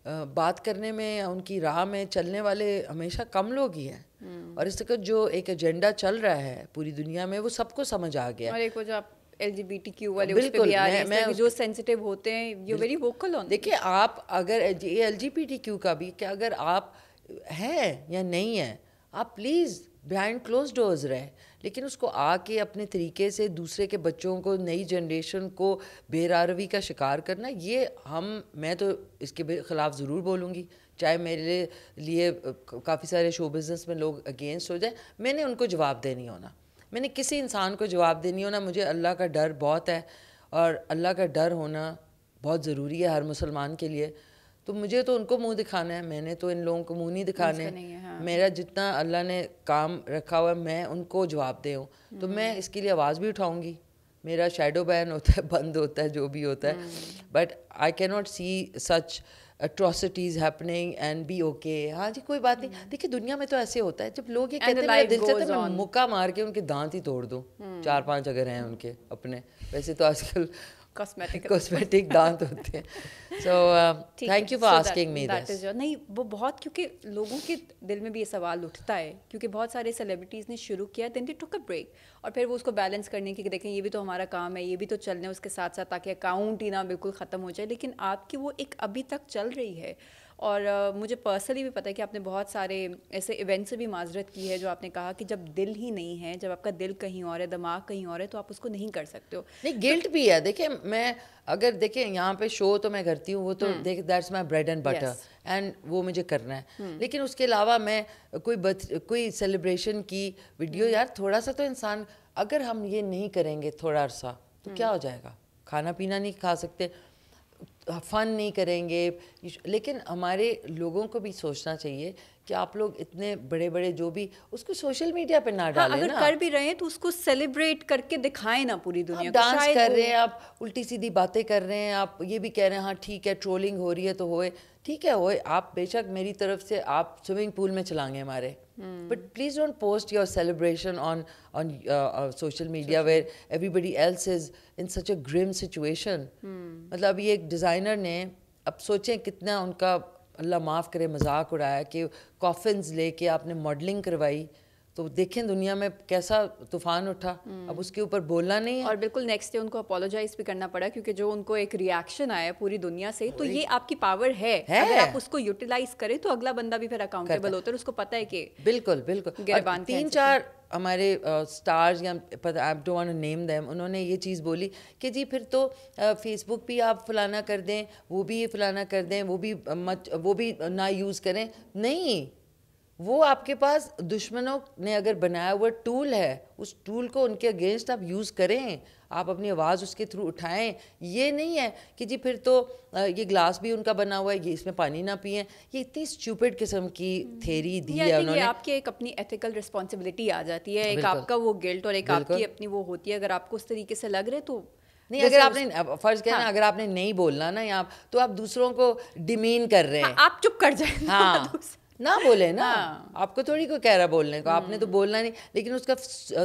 बात करने में या उनकी राह में चलने वाले हमेशा कम लोग ही हैं हम्म। और इस वक्त जो एक एजेंडा चल रहा है पूरी दुनिया में वो सबको समझ आ गया और एक वो टी क्यू वाले जो सेंसिटिव होते हैं यू वेरी वोकल ऑन देखिए आप अगर ये क्यू का भी कि अगर आप हैं या नहीं हैं आप प्लीज़ बिहाइंड क्लोज डोर्स रहे लेकिन उसको आके अपने तरीके से दूसरे के बच्चों को नई जनरेशन को बेरारवी का शिकार करना ये हम मैं तो इसके ख़िलाफ़ ज़रूर बोलूँगी चाहे मेरे लिए काफ़ी सारे शो बिज़नेस में लोग अगेंस्ट हो जाए मैंने उनको जवाब देनी होना मैंने किसी इंसान को जवाब देनी होना मुझे अल्लाह का डर बहुत है और अल्लाह का डर होना बहुत ज़रूरी है हर मुसलमान के लिए तो मुझे तो उनको मुंह दिखाना है मैंने तो इन लोगों को मुंह नहीं दिखाना है हाँ। मेरा जितना अल्लाह ने काम रखा हुआ है मैं उनको जवाब दे हूँ तो हम्म। मैं इसके लिए आवाज़ भी उठाऊंगी मेरा शेडो बैन होता है [laughs] बंद होता है जो भी होता है but I can not see such atrocities happening and be okay हाँ जी कोई बात नहीं हम्म। देखिए दुनिया में तो ऐसे होता है जब लोग ये कहते हैं दिल से तो मैं मुक्का मार के उनके दांत ही तोड़ दूँ हम्म। चार पांच अगर हैं उनके अपने वैसे तो आजकल कॉस्मेटिक कॉस्मेटिक [laughs] दांत होते हैं so thank you for asking me that is नहीं वो बहुत क्योंकि लोगों के दिल में भी ये सवाल उठता है क्योंकि बहुत सारे सेलिब्रिटीज़ ने शुरू किया then they took a break और फिर वो उसको बैलेंस करने की देखें ये भी तो हमारा काम है ये भी तो चलना है उसके साथ साथ ताकि अकाउंट ही ना बिल्कुल ख़त्म हो जाए लेकिन आपकी वो एक अभी तक चल रही है और मुझे पर्सनली भी पता है कि आपने बहुत सारे ऐसे इवेंट्स से भी माजरत की है जो आपने कहा कि जब दिल ही नहीं है जब आपका दिल कहीं और है दिमाग कहीं और है तो आप उसको नहीं कर सकते हो नहीं गिल्ट तो भी है देखिए मैं अगर देखिए यहाँ पे शो तो मैं करती हूँ वो तो हम्म। देख that's my bread and butter एंड वो मुझे करना है हम्म। लेकिन उसके अलावा मैं कोई बर्थ कोई सेलिब्रेशन की वीडियो हम्म। यार थोड़ा सा तो इंसान अगर हम ये नहीं करेंगे थोड़ा सा तो क्या हो जाएगा खाना पीना नहीं खा सकते फ़न हाँ, नहीं करेंगे लेकिन हमारे लोगों को भी सोचना चाहिए कि आप लोग इतने बड़े बड़े जो भी उसको सोशल मीडिया पे ना हाँ, डालें हाँ, अगर ना। कर भी रहे हैं तो उसको सेलिब्रेट करके दिखाएं ना पूरी दुनिया आप डांस कर रहे हैं आप उल्टी सीधी बातें कर रहे हैं आप ये भी कह रहे हैं हाँ ठीक है ट्रोलिंग हो रही है तो होए ठीक है वो आप बेशक मेरी तरफ से आप स्विमिंग पूल में चलाएंगे हमारे but please don't post your celebration on on social media where everybody else is in such a grim situation मतलब अभी एक डिज़ाइनर ने अब सोचें कितना उनका अल्लाह माफ़ करे मजाक उड़ाया कि कॉफिन्स लेके आपने मॉडलिंग करवाई तो देखें दुनिया में कैसा तूफान उठा हम्म। अब उसके ऊपर बोलना नहीं है और बिल्कुल नेक्स्ट डे उनको अपोलोजाइज भी करना पड़ा क्योंकि जो उनको एक रिएक्शन आया पूरी दुनिया से तो ये आपकी पावर है, है। अगर आप उसको यूटिलाइज करें तो अगला बंदा भी फिर अकाउंटेबल होता है उसको पता है कि बिल्कुल बिल्कुल तीन चार हमारे स्टार्स या पता I don't want name them उन्होंने ये चीज़ बोली कि जी फिर तो फेसबुक भी आप फलाना कर दें वो भी ये फलाना कर दें वो भी मत वो भी ना यूज़ करें नहीं वो आपके पास दुश्मनों ने अगर बनाया हुआ टूल है उस टूल को उनके अगेंस्ट आप यूज़ करें आप अपनी आवाज़ उसके थ्रू उठाएं ये नहीं है कि जी फिर तो ये ग्लास भी उनका बना हुआ है ये इसमें पानी ना पिए ये इतनी स्टूपिड किस्म की थेरी mm-hmm. दी है उन्होंने आपकी एक अपनी एथिकल रिस्पॉन्सिबिलिटी आ जाती है एक आपका वो गिल्ट और एक आपकी अपनी वो होती है अगर आपको उस तरीके से लग रहे तो नहीं अगर आपने फर्ज किया हाँ। अगर आपने नहीं बोलना ना यहाँ तो आप दूसरों को डिमीन कर रहे हैं हाँ, आप चुप कर जाए हाँ [laughs] ना बोले ना हाँ। आपको थोड़ी को कह रहा बोलने को आपने तो हम्म। बोलना नहीं लेकिन उसका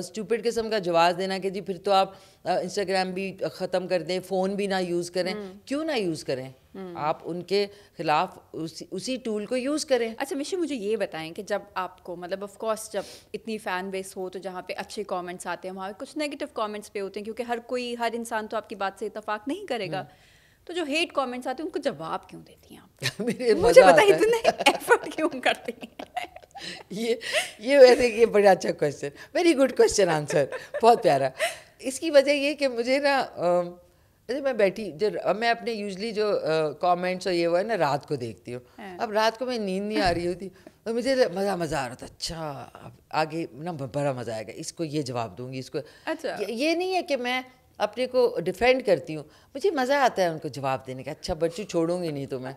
स्टूपिड किस्म का जवाब देना कि जी फिर तो आप इंस्टाग्राम भी ख़त्म कर दें फ़ोन भी ना यूज़ करें हम्म। क्यों ना यूज़ करें हम्म। आप उनके खिलाफ उसी उसी टूल को यूज़ करें अच्छा मिशी मुझे ये बताएं कि जब आपको मतलब ऑफ कोर्स जब इतनी फ़ैन बेस हो तो जहाँ पे अच्छे कमेंट्स आते हैं वहाँ कुछ नेगेटिव कमेंट्स पे होते हैं क्योंकि हर कोई हर इंसान तो आपकी बात से इतफाक़ नहीं करेगा तो जो हेट कमेंट्स आते हैं उनको जवाब क्यों देती हैं आप [laughs] मुझे बताइए इतने एफर्ट क्यों करते हैं [laughs] ये ये वैसे ये बड़ा अच्छा question very good question answer बहुत प्यारा इसकी वजह ये कि मुझे ना अरे मैं बैठी जो मैं अपने यूजली जो कमेंट्स और ये वो है ना रात को देखती हूँ हाँ। अब रात को मैं नींद नहीं आ रही होती तो मुझे मज़ा मज़ा आ रहा था अच्छा आगे ना बड़ा मज़ा आएगा इसको ये जवाब दूंगी इसको अच्छा ये, ये नहीं है कि मैं अपने को डिफेंड करती हूँ मुझे मज़ा आता है उनको जवाब देने का अच्छा बच्चू छोड़ूंगी नहीं तो मैं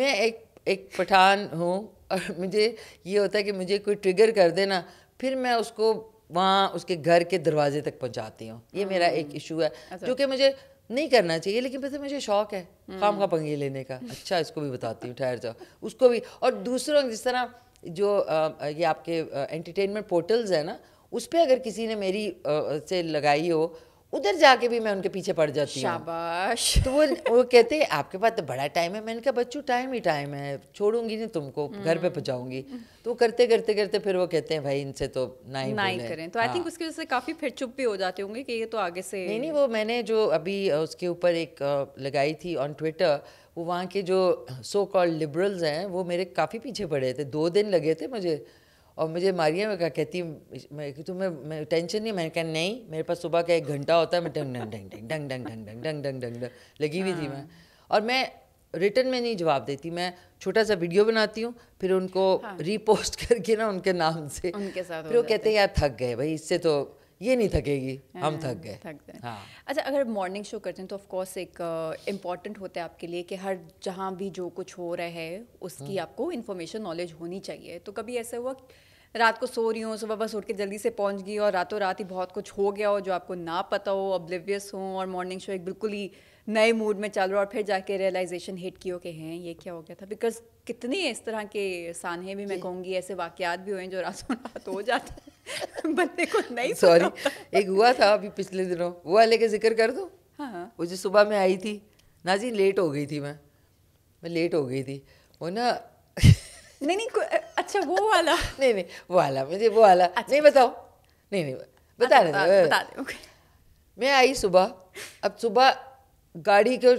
मैं एक एक पठान हूँ और [laughs] मुझे ये होता है कि मुझे कोई ट्रिगर कर देना फिर मैं उसको वहाँ उसके घर के दरवाजे तक पहुँचाती हूँ ये मेरा एक इशू हम्म। है अच्छा। जो कि मुझे नहीं करना चाहिए लेकिन पता मुझे शौक है काम का हम्म। पंगे लेने का अच्छा इसको भी बताती हूँ ठहर जाओ उसको भी और दूसरों जिस तरह जो ये आपके एंटरटेनमेंट पोर्टल्स हैं ना उस पर अगर किसी ने मेरी से लगाई हो उधर जाके भी मैं उनके पीछे पड़ जाती हूँ शाबाश तो वो वो कहते हैं आपके पास तो बड़ा टाइम है मैंने कहा बच्चू टाइम ही टाइम है छोड़ूंगी नहीं तुमको घर पे हम्म। पहुँचाऊंगी तो करते करते करते फिर वो कहते हैं भाई इनसे तो ना ही ना ही करें तो आई थिंक हाँ। उसकी वजह से काफ़ी फिर चुप भी हो जाते होंगे कि ये तो आगे से नहीं नहीं वो मैंने जो अभी उसके ऊपर एक लगाई थी ऑन ट्विटर वो वहाँ के जो सो कॉल्ड लिबरल्स हैं वो मेरे काफ़ी पीछे पड़े थे दो दिन लगे थे मुझे और मुझे मारिया मैं कहती मैं तुम्हें मैं टेंशन नहीं मैंने कहा नहीं मेरे पास सुबह का एक घंटा होता है मैं डंग डंग डंग डंग डंग डंग डंग डंग डंग डंग डंग लगी हुई थी मैं और मैं रिटर्न में नहीं जवाब देती मैं छोटा सा वीडियो बनाती हूँ फिर उनको रीपोस्ट करके ना उनके नाम से उनके साथ फिर वो कहते हैं यार थक गए भाई इससे तो ये नहीं थकेगी हम थक गए थक गए हाँ अच्छा अगर मॉर्निंग शो करते हैं तो ऑफकोर्स एक इम्पॉर्टेंट होता है आपके लिए कि हर जहाँ भी जो कुछ हो रहा है उसकी आपको इन्फॉर्मेशन नॉलेज होनी चाहिए तो कभी ऐसा हुआ रात को सो रही हूँ सुबह बस उठ के जल्दी से पहुँच गई और रातों रात ही बहुत कुछ हो गया हो जो आपको ना पता हो ऑब्लिवियस हो और मॉर्निंग शो एक बिल्कुल ही नए मूड में चल रहा और फिर जाके रियलाइजेशन हिट की हो कि हैं ये क्या हो गया था बिकॉज कितने इस तरह के सानहे भी मैं कहूँगी ऐसे वाक़ात भी हुए जो रातों रात हो जाते हैं [laughs] बंदे को नहीं सॉरी एक हुआ था अभी पिछले दिनों वो वाले का जिक्र कर दो हाँ, हाँ वो जो सुबह में आई थी ना जी लेट हो गई थी मैं मैं लेट हो गई थी वो ना [laughs] नहीं नहीं अच्छा वो वाला नहीं नहीं वो वाला मुझे वो वाला अच्छा, नहीं बताओ नहीं नहीं बता रहे बता, बता, मैं आई सुबह अब सुबह गाड़ी के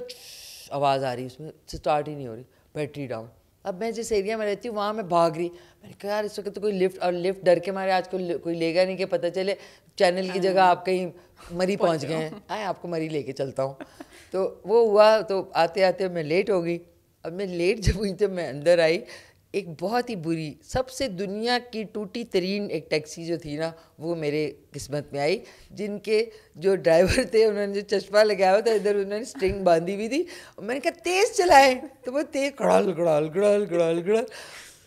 आवाज़ आ रही उसमें स्टार्ट ही नहीं हो रही बैटरी डाउन अब मैं जिस एरिया में रहती हूँ वहाँ मैं भाग रही मैंने कहा यार इस वक्त तो कोई लिफ्ट और लिफ्ट डर के मारे आज कोई कोई लेगा नहीं कि पता चले चैनल की जगह आप कहीं मरी पहुँच गए हैं आए आपको मरी लेके चलता हूँ तो वो हुआ तो आते आते मैं लेट हो गई अब मैं लेट जब हुई जब मैं अंदर आई एक बहुत ही बुरी सबसे दुनिया की टूटी तरीन एक टैक्सी जो थी ना वो मेरे किस्मत में आई जिनके जो ड्राइवर थे उन्होंने जो चश्मा लगाया हुआ था इधर उन्होंने स्ट्रिंग बांधी हुई थी और मैंने कहा तेज़ चलाए तो वो तेज गड़ाल गड़ाल गड़ाल गड़ाल गड़ाल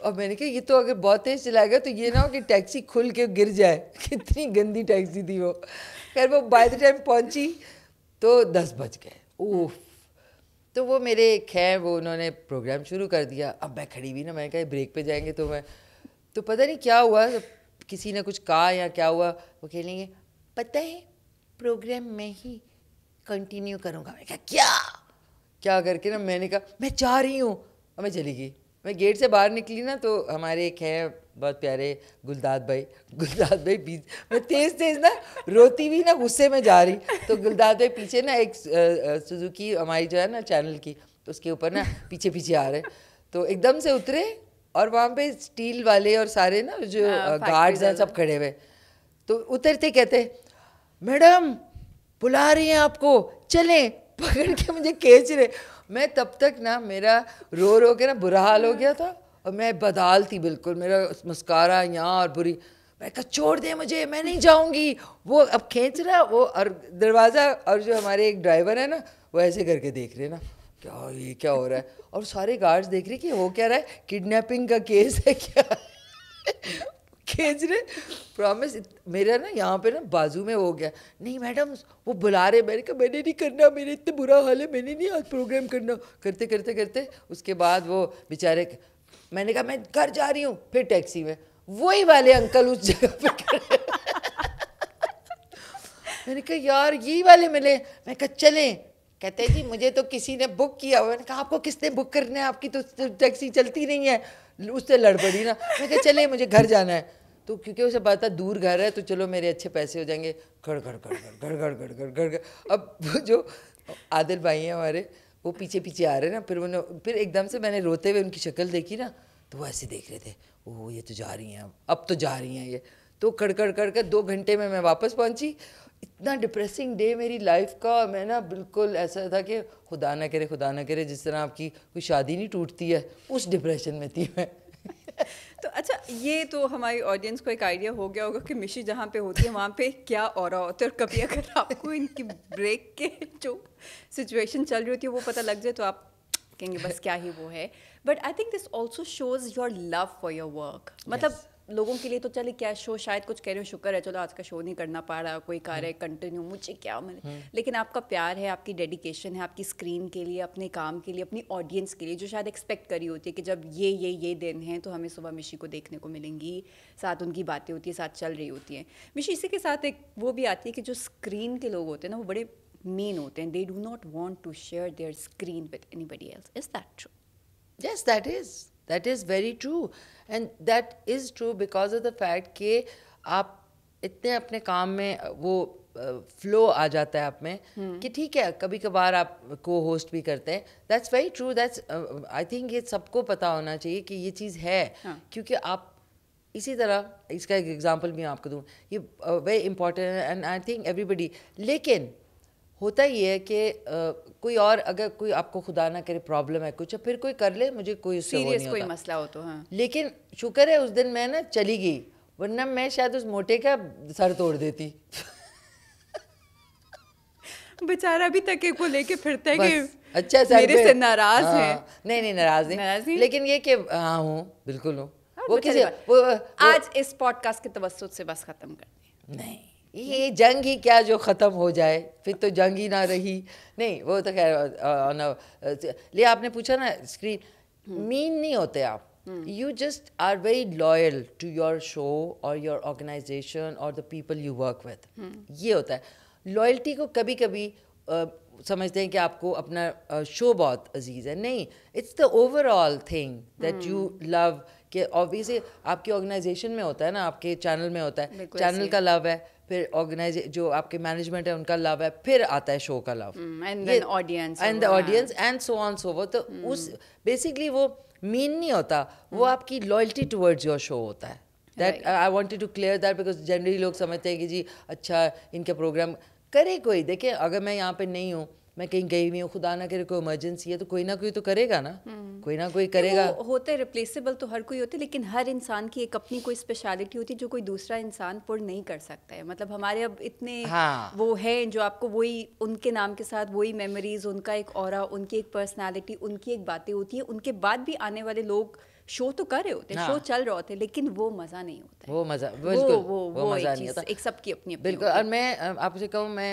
और मैंने कहा ये तो अगर बहुत तेज़ चलाया गया तो ये ना हो कि टैक्सी खुल के गिर जाए [laughs] कितनी गंदी टैक्सी थी वो खैर वो बाय द टाइम पहुंची तो दस बज गए ओह हम्म। तो वो मेरे खैर वो उन्होंने प्रोग्राम शुरू कर दिया अब मैं खड़ी भी ना मैंने कहा ब्रेक पे जाएंगे तो मैं तो पता नहीं क्या हुआ तो किसी ने कुछ कहा या क्या हुआ वो कह लेंगे पता है प्रोग्राम में ही कंटिन्यू करूँगा मैं क्या क्या क्या करके ना मैंने कहा मैं जा रही हूँ और मैं चली गई मैं गेट से बाहर निकली ना तो हमारे एक है बहुत प्यारे गुलदाद भाई गुलदाद भाई बीच मैं तेज़ तेज़ ना रोती हुई ना गुस्से में जा रही तो गुलदाद भाई पीछे ना एक सुजुकी हमारी जो है ना चैनल की तो उसके ऊपर ना पीछे पीछे आ रहे तो एकदम से उतरे और वहाँ पे स्टील वाले और सारे ना जो गार्ड्स हाँ, हैं सब खड़े हुए तो उतरते कहते मैडम बुला रही हैं आपको चलें पकड़ के मुझे खेच रहे मैं तब तक ना मेरा रो रो के ना बुरा हाल हो गया था और मैं बदाल थी बिल्कुल मेरा मस्कारा यहाँ और बुरी मैं कहा छोड़ दे मुझे मैं नहीं जाऊँगी वो अब खींच रहा वो और दरवाज़ा और जो हमारे एक ड्राइवर है ना वो ऐसे करके देख रहे ना क्या ये क्या हो रहा है और सारे गार्ड्स देख रहे कि हो क्या रहा है किडनैपिंग का केस है क्या [laughs] खींच रहे प्रॉमिस मेरा ना यहाँ पे ना बाजू में हो गया नहीं मैडम वो बुला रहे मैंने कहा मैंने नहीं करना मेरे इतने बुरा हाल है मैंने नहीं आज प्रोग्राम करना करते करते करते उसके बाद वो बेचारे मैंने कहा मैं घर जा रही हूँ फिर टैक्सी में वही वाले अंकल उस जगह पे मैंने कहा यार यही वाले मिले मैं कहा चले कहते हैं जी मुझे तो किसी ने बुक किया हुआ मैंने कहा आपको किसने बुक करना है आपकी तो टैक्सी चलती नहीं है उससे लड़ पड़ी ना मैं कहा चले मुझे घर जाना है तो क्योंकि उसे बात था दूर घर है तो चलो मेरे अच्छे पैसे हो जाएंगे घड़ घड़ घड़ घड़ घड़ घड़ घड़ गड़ गड़ अब जो आदिल भाई हैं हमारे वो पीछे पीछे आ रहे ना फिर उन्होंने फिर एकदम से मैंने रोते हुए उनकी शक्ल देखी ना तो वो ऐसे देख रहे थे ओह ये तो जा रही हैं अब अब तो जा रही हैं ये तो कड़कड़ कर कर दो घंटे में मैं वापस पहुंची इतना डिप्रेसिंग डे मेरी लाइफ का मैं ना बिल्कुल ऐसा था कि खुदा ना करे खुदा ना करे जिस तरह आपकी कोई शादी नहीं टूटती है उस डिप्रेशन में थी मैं [laughs] तो अच्छा ये तो हमारी ऑडियंस को एक आइडिया हो गया होगा कि मिशी जहाँ पे होती है वहाँ पे क्या और होता है और कभी अगर आपको इनकी ब्रेक के जो सिचुएशन चल रही होती है वो पता लग जाए तो आप कहेंगे बस क्या ही वो है but I think this also shows your love for your work मतलब yes. लोगों के लिए तो चले क्या शो शायद कुछ कह रहे हो शुक्र है चलो आज का शो नहीं करना पा रहा कोई कार है कंटिन्यू मुझे क्या मिले हम्म। लेकिन आपका प्यार है आपकी डेडिकेशन है आपकी स्क्रीन के लिए अपने काम के लिए अपनी ऑडियंस के लिए जो शायद एक्सपेक्ट करी होती है कि जब ये ये ये दिन है तो हमें सुबह मिशी को देखने को मिलेंगी साथ उनकी बातें होती है साथ चल रही होती हैं मिशी इसी के साथ एक वो भी आती है कि जो स्क्रीन के लोग होते हैं ना वो बड़े मेन होते हैं they do not want to share their screen with anybody else is that true yes that is that is very true and that is true because of the fact कि आप इतने अपने काम में वो flow uh, आ जाता है आप में hmm. कि ठीक है कभी कभार आप को होस्ट भी करते हैं that's very true that's I think ये सबको पता होना चाहिए कि ये चीज़ है hmm. क्योंकि आप इसी तरह इसका एक एग्जांपल भी आपको दूँ ये very important and I think everybody लेकिन होता ही है कि कोई और अगर कोई आपको खुदा ना करे प्रॉब्लम है कुछ फिर कोई कर ले मुझे कोई सीरियस कोई मसला हो तो हाँ लेकिन शुक्र है उस दिन मैं ना चली गई वरना मैं शायद उस मोटे का सर तोड़ देती बेचारा अभी तक एक को लेके फिरता है कि अच्छा सर मेरे से नाराज हाँ, है नहीं नहीं नाराज नहीं, लेकिन ये कि हाँ हूँ बिल्कुल हूँ हाँ, वो किसी वो, वो, आज इस पॉडकास्ट के तवसत से बस खत्म कर नहीं ये जंग ही क्या जो ख़त्म हो जाए फिर तो जंग ही ना रही नहीं वो तो खैर ले आपने पूछा ना स्क्रीन हम्म। मीन नहीं होते आप you just are very loyal to your show और योर ऑर्गेनाइजेशन और the people you work with ये होता है लॉयल्टी को कभी कभी uh, समझते हैं कि आपको अपना शो uh, बहुत अजीज है नहीं it's the overall thing that you love के ऑब्वियसली आपकी ऑर्गेनाइजेशन में होता है ना आपके चैनल में होता है चैनल का लव है फिर ऑर्गेनाइज जो आपके मैनेजमेंट है उनका लव है फिर आता है शो का love and audience and the audience and so on so वो तो उस बेसिकली वो मीन नहीं होता वो mm. आपकी लॉयल्टी टुवर्ड्स योर शो होता है that I wanted to clear that because generally लोग समझते हैं कि जी अच्छा इनके प्रोग्राम करे कोई देखिए अगर मैं यहाँ पे नहीं हूँ मैं कहीं गई हुई हूँ खुदा ना करे कोई इमरजेंसी है तो कोई ना कोई तो करेगा ना हम्म। कोई ना कोई करेगा वो होते रिप्लेसेबल तो हर कोई होते लेकिन हर इंसान की एक अपनी कोई स्पेशलिटी होती है जो कोई दूसरा इंसान पुर नहीं कर सकता है मतलब हमारे अब इतने हाँ। वो हैं जो आपको वही उनके नाम के साथ वही मेमोरीज उनका एक और उनकी एक पर्सनैलिटी उनकी एक बातें होती है उनके बाद भी आने वाले लोग शो तो कर रहे होते हैं हाँ। शो चल रहे होते हैं लेकिन वो मज़ा नहीं होता वो मज़ा वो, वो, वो, वो मज़ा नहीं होता एक सबकी अपनी बिल्कुल और मैं आपसे कहूँ मैं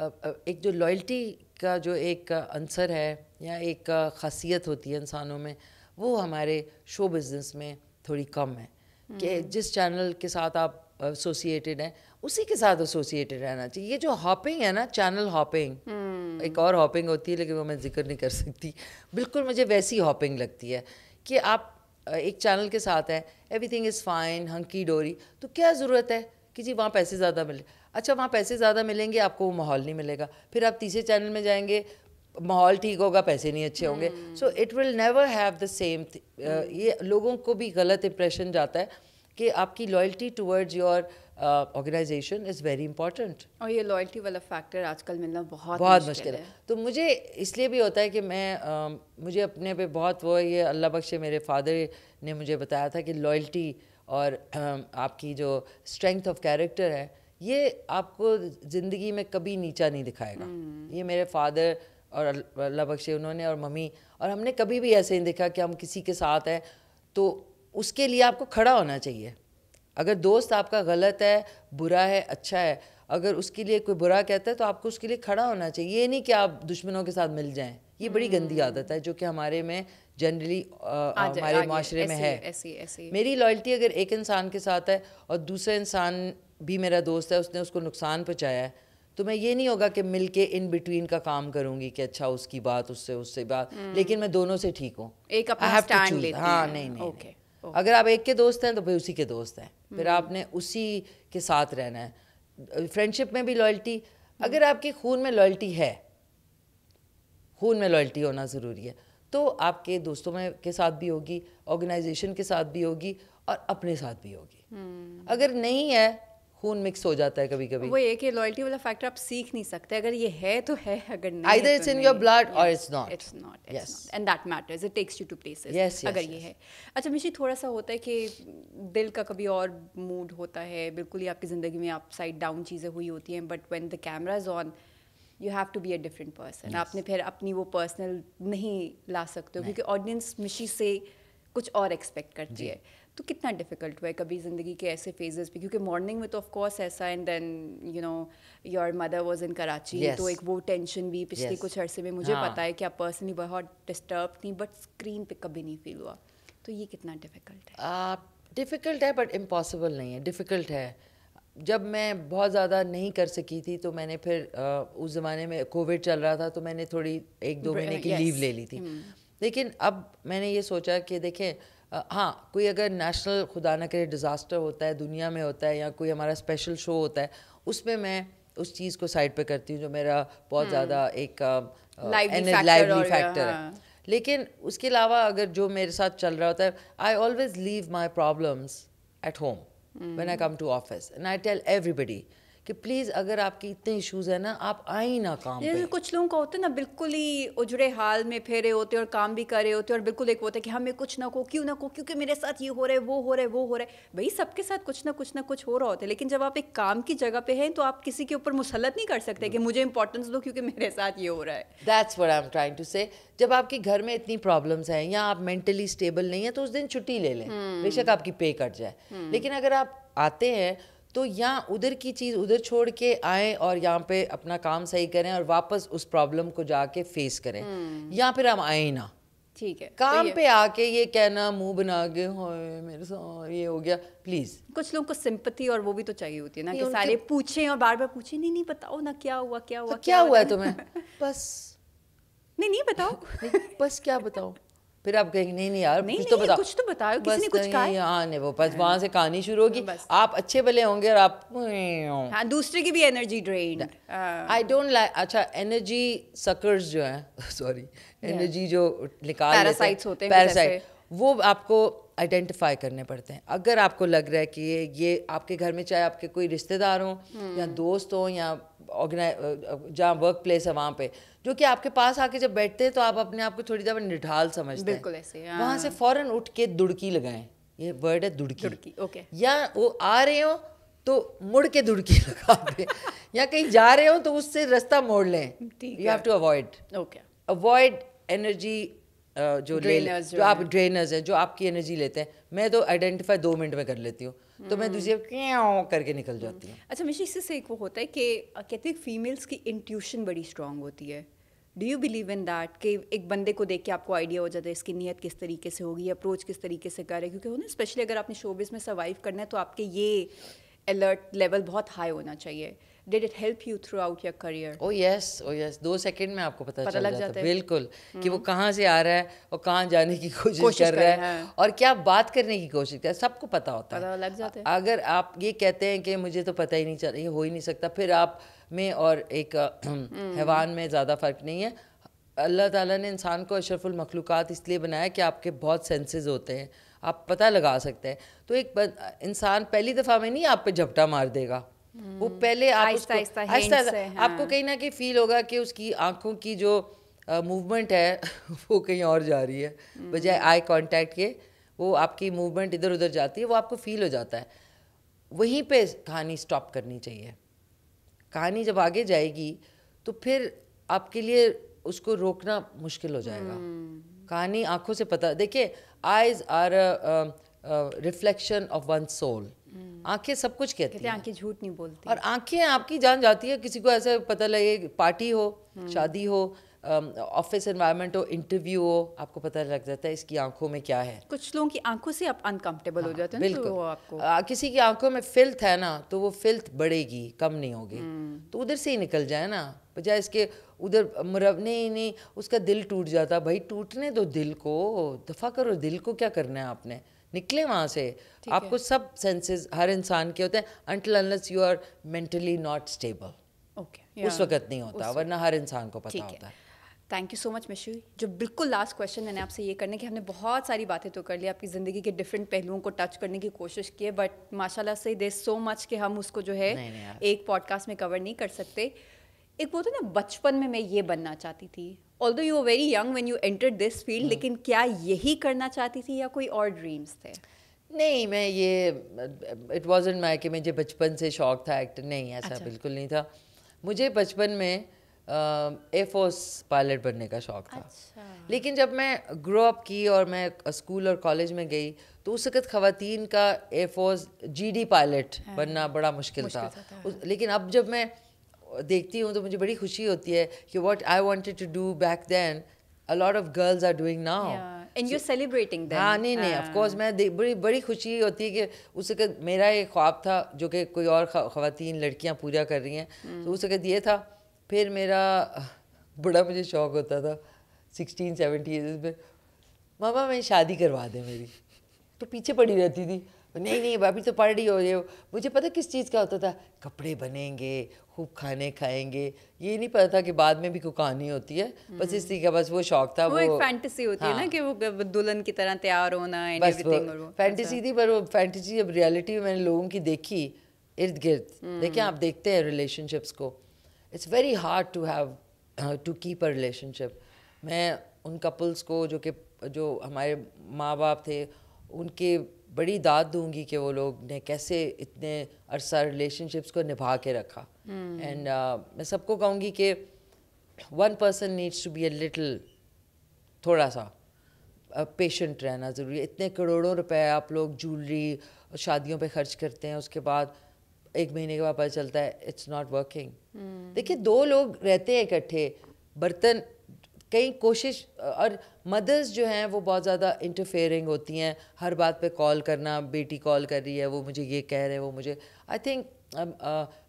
एक जो लॉयल्टी का जो एक अंसर है या एक खासियत होती है इंसानों में वो हमारे शो बिज़नेस में थोड़ी कम है हम्म। कि जिस चैनल के साथ आप एसोसिएटेड हैं उसी के साथ एसोसिएटेड रहना चाहिए ये जो हॉपिंग है ना चैनल हॉपिंग हम्म। एक और हॉपिंग होती है लेकिन वो मैं जिक्र नहीं कर सकती बिल्कुल मुझे वैसी हॉपिंग लगती है कि आप एक चैनल के साथ हैं एवरीथिंग इज़ फाइन हंकी डोरी तो क्या ज़रूरत है कि जी वहाँ पैसे ज़्यादा मिले अच्छा वहाँ पैसे ज़्यादा मिलेंगे आपको वो माहौल नहीं मिलेगा फिर आप तीसरे चैनल में जाएंगे माहौल ठीक होगा पैसे नहीं अच्छे होंगे so it will never have the same ये लोगों को भी गलत इम्प्रेशन जाता है कि आपकी loyalty towards your organization is very important और ये लॉयल्टी वाला फैक्टर आजकल मिलना बहुत बहुत मुश्किल है।, तो मुझे इसलिए भी होता है कि मैं um, मुझे अपने पे बहुत वो ये अल्लाह बख्शे मेरे फादर ने मुझे बताया था कि लॉयल्टी और um, आपकी जो स्ट्रेंथ ऑफ कैरेक्टर है ये आपको ज़िंदगी में कभी नीचा नहीं दिखाएगा hmm. ये मेरे फादर और अल्लाह बख्शे उन्होंने और मम्मी और हमने कभी भी ऐसे नहीं देखा कि हम किसी के साथ हैं तो उसके लिए आपको खड़ा होना चाहिए अगर दोस्त आपका गलत है बुरा है अच्छा है अगर उसके लिए कोई बुरा कहता है तो आपको उसके लिए खड़ा होना चाहिए ये नहीं कि आप दुश्मनों के साथ मिल जाएं ये बड़ी हम्म। गंदी आदत है जो कि हमारे में जनरली हमारे माशरे में है ऐसी, ऐसी। मेरी लॉयल्टी अगर एक इंसान के साथ है और दूसरे इंसान भी मेरा दोस्त है उसने उसको नुकसान पहुँचाया है तो मैं ये नहीं होगा कि मिल के इन बिटवीन का काम करूंगी कि अच्छा उसकी बात उससे उससे बात हम्म। लेकिन मैं दोनों से ठीक हूँ एक अपना हाँ नहीं नहीं, okay, नहीं। okay. अगर आप एक के दोस्त हैं तो फिर उसी के दोस्त हैं फिर हम्म। आपने उसी के साथ रहना है फ्रेंडशिप में भी लॉयल्टी अगर आपके खून में लॉयल्टी है खून में लॉयल्टी होना ज़रूरी है तो आपके दोस्तों में के साथ भी होगी ऑर्गेनाइजेशन के साथ भी होगी और अपने साथ भी होगी हम्म। अगर नहीं है खून मिक्स हो जाता है कभी कभी वो एक कि लॉयल्टी वाला फैक्टर आप सीख नहीं सकते अगर ये है तो है अगर नहीं either it's in your blood or it's not it's not yes and that matters it takes you to places yes अगर yes, ये yes. है अच्छा मिशी थोड़ा सा होता है कि दिल का कभी और मूड होता है बिल्कुल ही आपकी ज़िंदगी में अपसाइड डाउन चीज़ें हुई होती हैं but when the camera is on you have to be a different person आपने फिर अपनी वो पर्सनल नहीं ला सकते हो क्योंकि ऑडियंस मिशी से कुछ और एक्सपेक्ट करती है तो कितना डिफ़िकल्ट हुआ है कभी ज़िंदगी के ऐसे फेजेस पे क्योंकि मॉर्निंग में तो ऑफ कोर्स ऐसा and then you know your mother was in Karachi yes. तो एक वो टेंशन भी पिछले yes. कुछ अरसे में मुझे हाँ. पता है कि आप पर्सनली बहुत डिस्टर्ब थी बट स्क्रीन पे कभी नहीं फील हुआ तो ये कितना डिफ़िकल्ट है डिफ़िकल्ट है बट इम्पॉसिबल नहीं है डिफ़िकल्ट है जब मैं बहुत ज़्यादा नहीं कर सकी थी तो मैंने फिर आ, उस ज़माने में कोविड चल रहा था तो मैंने थोड़ी एक दो महीने की yes. लीव ले ली थी हम्म। लेकिन अब मैंने ये सोचा कि देखें हाँ कोई अगर नेशनल खुदा ना करे डिज़ास्टर होता है दुनिया में होता है या कोई हमारा स्पेशल शो होता है उसमें मैं उस चीज़ को साइड पे करती हूँ जो मेरा बहुत हम्म। ज़्यादा एक लाइवली फैक्टर है हाँ। लेकिन उसके अलावा अगर जो मेरे साथ चल रहा होता है I always leave my problems at home when I come to office and I tell everybody कि प्लीज़ अगर आपके इतने इश्यूज हैं ना आप आए ही ना काम पे कुछ लोगों का होता है ना बिल्कुल ही उजड़े हाल में फेरे होते हैं और काम भी कर रहे होते हैं और बिल्कुल एक होता है कि हमें हाँ, कुछ ना को क्यों ना को क्योंकि मेरे साथ ये हो रहा है वो हो रहा है वो हो रहा है भाई सबके साथ कुछ ना कुछ ना कुछ हो रहा होता है लेकिन जब आप एक काम की जगह पे हैं तो आप किसी के ऊपर मुसलत नहीं कर सकते कि hmm. मुझे इंपॉर्टेंस दो क्योंकि मेरे साथ ये हो रहा है that's what I am trying to say जब आपके घर में इतनी प्रॉब्लम्स हैं या आप मेंटली स्टेबल नहीं है तो उस दिन छुट्टी ले लें hmm. बेशक आपकी पे कट जाए hmm. लेकिन अगर आप आते हैं तो यहाँ उधर की चीज़ उधर छोड़ के आए और यहाँ पे अपना काम सही करें और वापस उस प्रॉब्लम को जाके फेस करें या फिर हम आए ना ठीक है तो काम तो पे आके ये कहना मुंह बना के मेरे साथ ये हो गया प्लीज कुछ लोगों को सिंपति और वो भी तो चाहिए होती है ना कि सारे पूछे और बार बार पूछे नहीं नहीं बताओ ना क्या हुआ क्या तो हुआ तो क्या, क्या हुआ, हुआ तुम्हें [laughs] बस नहीं नहीं बताओ बस क्या बताओ फिर आप कहेंगे नहीं नहीं यार नहीं, कुछ, तो नहीं, तो बताओ कुछ तो बताओ किसी ने कुछ कहा हाँ नहीं वो बस हाँ। वहां से कहानी शुरू होगी आप अच्छे भले होंगे और आप हाँ, दूसरे की भी energy drain I don't like अच्छा एनर्जी सकर्स जो है सॉरी एनर्जी जो निकाल पैरासाइट्स होते हैं पैरासाइट वो आपको आइडेंटिफाई करने पड़ते हैं अगर आपको लग रहा है कि ये आपके घर में चाहे आपके कोई रिश्तेदार हो हम्म। या दोस्त हो या ऑर्गेनाइज uh, जहाँ वर्क प्लेस है वहाँ पे जो कि आपके पास आके जब बैठते हैं तो आप अपने आप को थोड़ी देर निढाल समझते हैं बिल्कुल ऐसे हाँ। वहाँ से फ़ौरन उठ के दुड़की लगाएं ये वर्ड है दुड़की दुड़की ओके या वो आ रहे हो तो मुड़ के दुड़की [laughs] लगा दें या कहीं जा रहे हो तो उससे रास्ता मोड़ लें you have to avoid okay avoid energy uh, जो ले जो, जो आप ड्रेनर्स हैं जो आपकी एनर्जी लेते हैं मैं तो आइडेंटिफाई दो मिनट में कर लेती हूँ तो मैं दूसरी करके निकल जाती हूँ अच्छा मिशी इससे एक वो होता है कि कहते हैं फीमेल्स की इंट्यूशन बड़ी स्ट्रांग होती है do you believe in that कि एक बंदे को देख के आपको आइडिया हो जाता है इसकी नीयत किस तरीके से होगी अप्रोच किस तरीके से करे क्योंकि हो ना स्पेशली अगर आपने शोबिस में सर्वाइव करना है तो आपके ये अलर्ट लेवल बहुत हाई होना चाहिए did it help you throughout your career oh yes oh yes दो सेकंड में आपको पता, पता चल जाता है बिल्कुल कि वो हम्म। कहाँ से आ रहा है और कहाँ जाने की कोशिश, कोशिश कर रहा है और क्या बात करने की कोशिश कर सबको पता होता पता है लग जाते हैं अगर आप ये कहते हैं कि मुझे तो पता ही नहीं चल ये हो ही नहीं सकता फिर आप में और एक [clears throat] हम्म। हैवान में ज़्यादा फ़र्क नहीं है अल्लाह ताला ने इंसान को अशरफुल मखलूक़ात इसलिए बनाया कि आपके बहुत सेंसेस होते हैं आप पता लगा सकते हैं तो एक इंसान पहली दफ़ा में नहीं आप पे झपटा मार देगा वो पहले आप उसको आपको हाँ। कहीं ना कहीं फील होगा कि उसकी आंखों की जो मूवमेंट है [laughs] वो कहीं और जा रही है बजाय आई हम्म। कांटेक्ट के वो आपकी मूवमेंट इधर उधर जाती है वो आपको फील हो जाता है वहीं पे कहानी स्टॉप करनी चाहिए कहानी जब आगे जाएगी तो फिर आपके लिए उसको रोकना मुश्किल हो जाएगा हम्म। कहानी आंखों से पता देखिए eyes are reflection of one soul hmm. आंखें सब कुछ कहती हैं आंखें झूठ नहीं बोलती और आंखें आपकी जान जाती है किसी को ऐसे पता लगे पार्टी हो हम्म। शादी हो ऑफिस एनवायरनमेंट हो इंटरव्यू हो आपको पता लग जाता है इसकी आंखों में क्या है कुछ लोगों की आंखों से आप अनकंफर्टेबल हाँ, हो जाते तो हैं बिल्कुल तो आपको आ, किसी की आंखों में फिल्थ है ना तो वो फिल्थ बढ़ेगी कम नहीं होगी हम्म। तो उधर से ही निकल जाए ना बजाय इसके उधर मुरवने ही नहीं उसका दिल टूट जाता भाई टूटने दो दिल को दफा करो दिल को क्या करना है आपने निकले वहाँ से आपको सब सेंसेस हर इंसान के होते हैं unless you are mentally not stable okay उस वक्त नहीं होता वरना हर इंसान को पता होता है thank you so much Mishu जो बिल्कुल लास्ट क्वेश्चन मैंने आपसे ये करने की हमने बहुत सारी बातें तो कर ली आपकी ज़िंदगी के डिफरेंट पहलुओं को टच करने की कोशिश की है बट माशाल्लाह से दे सो मच कि हम उसको जो है नहीं, नहीं, एक पॉडकास्ट में कवर नहीं कर सकते एक बोलते ना बचपन में मैं ये बनना चाहती थी although you are very young when you enter this field लेकिन क्या यही करना चाहती थी या कोई और ड्रीम्स थे नहीं मैं ये इट वॉज इन माई कि मुझे बचपन से शौक था एक्टर नहीं ऐसा अच्छा। बिल्कुल नहीं था मुझे बचपन में एयरफोर्स पायलट बनने का शौक था अच्छा। लेकिन जब मैं ग्रो अप की और मैं स्कूल और कॉलेज में गई तो उस वक्त ख़वातीन का एयरफोर्स डी पायलट बनना बड़ा मुश्किल, मुश्किल था, था। तो हाँ। लेकिन अब जब मैं देखती हूँ तो मुझे बड़ी खुशी होती है कि what I wanted to do back then a lot of girls are doing now and you celebrating हाँ नहीं नहीं ऑफकोर्स मैं बड़ी बड़ी खुशी होती है कि उस वक्त मेरा एक ख्वाब था जो कि कोई और खातन लड़कियाँ पूरा कर रही हैं hmm. तो उस वक्त ये था फिर मेरा बड़ा मुझे शौक होता था सिक्सटीन सेवेंटीन में मामा मेरी शादी करवा दें मेरी तो पीछे पड़ी रहती थी नहीं नहीं अभी तो पार्टी हो रही हो मुझे पता किस चीज़ का होता था कपड़े बनेंगे खूब खाने खाएंगे ये नहीं पता था कि बाद में भी कोई कहानी होती है बस हम्म। इसी का बस वो शौक था वो, वो एक फैंटेसी होती हाँ, है ना हाँ। कि वो दुल्हन की तरह तैयार होना बस वो, वो फैंटेसी थी पर वो फैंटेसी अब रियलिटी में मैंने लोगों की देखी इर्द गिर्द हम्म। देखिए आप देखते हैं रिलेशनशिप्स को it's very hard to have to keep a relationship मैं उन कपल्स को जो कि जो हमारे माँ बाप थे उनके बड़ी दाद दूंगी कि वो लोग ने कैसे इतने अरसा रिलेशनशिप्स को निभा के रखा एंड hmm. uh, मैं सबको कहूँगी कि one person needs to be a little थोड़ा सा पेशेंट uh, रहना ज़रूरी है इतने करोड़ों रुपए आप लोग ज्वेलरी शादियों पे खर्च करते हैं उसके बाद एक महीने के बाद पता चलता है इट्स नॉट वर्किंग देखिए दो लोग रहते हैं इकट्ठे बर्तन कई कोशिश और मदर्स जो हैं वो बहुत ज़्यादा इंटरफेयरिंग होती हैं हर बात पे कॉल करना बेटी कॉल कर रही है वो मुझे ये कह रहे हैं वो मुझे आई थिंक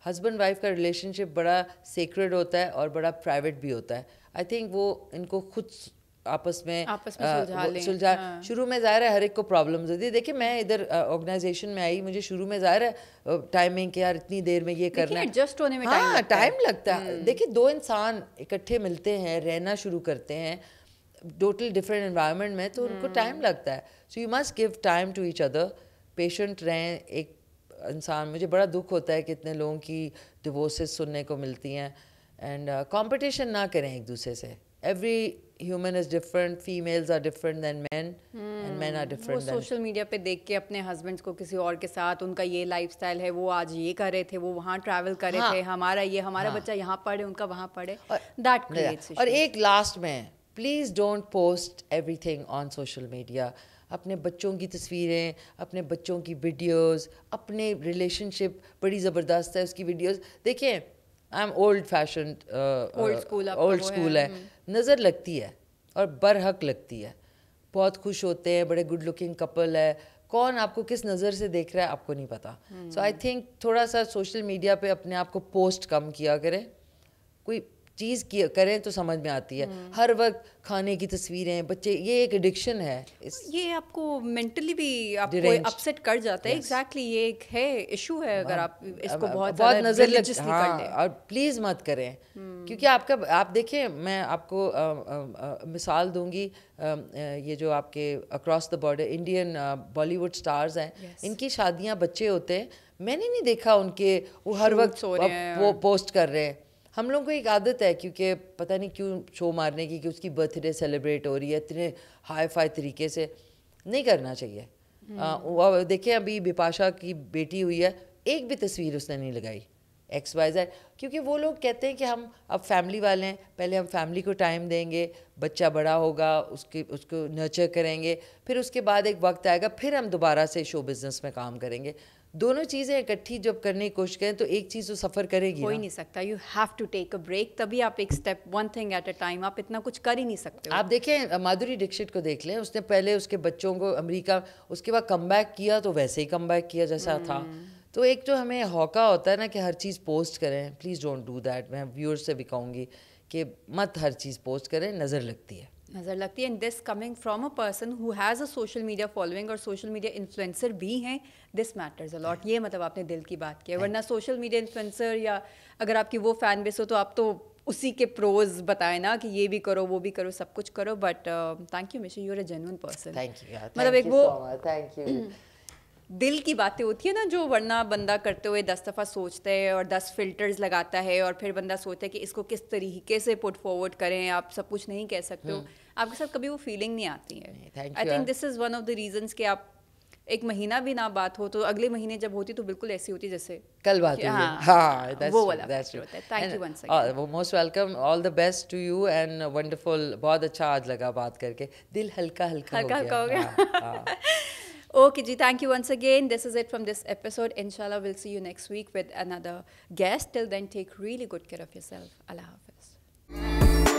हस्बैंड वाइफ का रिलेशनशिप बड़ा सेक्रेड होता है और बड़ा प्राइवेट भी होता है आई थिंक वो इनको खुद आपस में आपस में सुलझा हाँ। शुरू में ज़ाहिर है हर एक को प्रॉब्लम्स होती है देखिए मैं इधर ऑर्गेनाइजेशन में आई मुझे शुरू में ज़ाहिर है टाइमिंग के यार इतनी देर में ये करना एडजस्ट होने में हाँ टाइम लगता है हम्म। देखिए दो इंसान इकट्ठे मिलते हैं रहना शुरू करते हैं टोटल डिफरेंट इन्वायरमेंट में तो उनको टाइम हम्म। लगता है so you must give time to each other patient रहें एक इंसान मुझे बड़ा दुख होता है कि इतने लोगों की डिवोर्सेस सुनने को मिलती हैं एंड कॉम्पिटिशन ना करें एक दूसरे से every human is different females are different than men hmm. and men are different वो social media पे देख के अपने husbands को किसी और के साथ उनका ये lifestyle है वो आज ये कर रहे थे वो वहाँ travel कर रहे हाँ, थे हमारा ये हमारा हाँ, बच्चा यहाँ पढ़े उनका वहाँ पढ़े और, that creates और एक last में please don't post everything on social media अपने बच्चों की तस्वीरें अपने बच्चों की वीडियोस अपने रिलेशनशिप बड़ी ज़बरदस्त है उसकी वीडियोस देखें I am old fashion old school old school है, है नज़र लगती है और बरहक लगती है बहुत खुश होते हैं बड़े गुड लुकिंग कपल है कौन आपको किस नज़र से देख रहा है आपको नहीं पता सो आई थिंक थोड़ा सा सोशल मीडिया पे अपने आप को पोस्ट कम किया करें कोई चीज़ की करें तो समझ में आती है हम्म। हर वक्त खाने की तस्वीरें बच्चे ये एक एडिक्शन है इस ये आपको मेंटली भी आपको अपसेट कर जाता है एग्जैक्टली exactly ये एक है इशू है अगर आप इसको बहुत बहुत नज़र लग हाँ और प्लीज़ मत करें हम्म। क्योंकि आपका आप देखें मैं आपको आ, आ, आ, मिसाल दूंगी ये जो आपके across the border Indian Bollywood stars हैं इनकी शादियाँ बच्चे होते हैं मैंने नहीं देखा उनके वो हर वक्त वो पोस्ट कर रहे हैं हम लोगों को एक आदत है क्योंकि पता नहीं क्यों शो मारने की कि उसकी बर्थडे सेलिब्रेट हो रही है इतने हाई फाई तरीके से नहीं करना चाहिए हम्म। देखें अभी बिपाशा की बेटी हुई है एक भी तस्वीर उसने नहीं लगाई एक्स वाई जेड क्योंकि वो लोग कहते हैं कि हम अब फैमिली वाले हैं पहले हम फैमिली को टाइम देंगे बच्चा बड़ा होगा उसके उसको नर्चर करेंगे फिर उसके बाद एक वक्त आएगा फिर हम दोबारा से शो बिज़नेस में काम करेंगे दोनों चीज़ें इकट्ठी जब करने की कोशिश करें तो एक चीज़ तो सफ़र करेगी हो ही नहीं सकता you have to take a break तभी आप एक step one thing at a time आप इतना कुछ कर ही नहीं सकते आप देखें माधुरी दीक्षित को देख लें उसने पहले उसके बच्चों को अमेरिका उसके बाद कम किया तो वैसे ही कम किया जैसा hmm. था हम्म। तो एक तो हमें हौका होता है ना कि हर चीज़ पोस्ट करें प्लीज़ डोंट डू दैट मैं व्यूअर्स से भी कहूँगी कि मत हर चीज़ पोस्ट करें नज़र लगती है नज़र लगती है and this coming from a person who has a social media following और सोशल मीडिया इन्फ्लुएंसर भी हैं दिस मैटर्स अलॉट ये मतलब आपने दिल की बात की है वरना सोशल मीडिया इन्फ्लुएंसर या अगर आपकी वो फैन बेस हो तो आप तो उसी के प्रोज बताए ना कि ये भी करो वो भी करो सब कुछ करो बट थैंक यू मिशन you're a genuine person thank you मतलब एक वो थैंक यू [clears throat] दिल की बातें होती है ना जो वरना बंदा करते हुए दस दफ़ा सोचता है और दस फिल्टर्स लगाता है और फिर बंदा सोचता है कि इसको किस तरीके से पुट फॉरवर्ड करें आप सब कुछ नहीं कह सकते हो हम्म। आपके साथ कभी वो फीलिंग नहीं आती है I think this is one of the reason कि आप एक महीना भी ना बात हो तो अगले महीने जब होती तो बिल्कुल ऐसी होती जैसे कल बात हुई हाँ, हाँ वो वाला that's होता है थैंक यू वंस अगेन वो most welcome all the best to you and wonderful बहुत अच्छा आज लगा बात करके दिल हल्का हल्का हल्का हो गया, हल्का हो गया। हाँ, हाँ. Okay, Ji, thank you once again. This is it from this episode. Inshallah, we'll see you next week with another guest. Till then, take really good care of yourself. Allah Hafiz.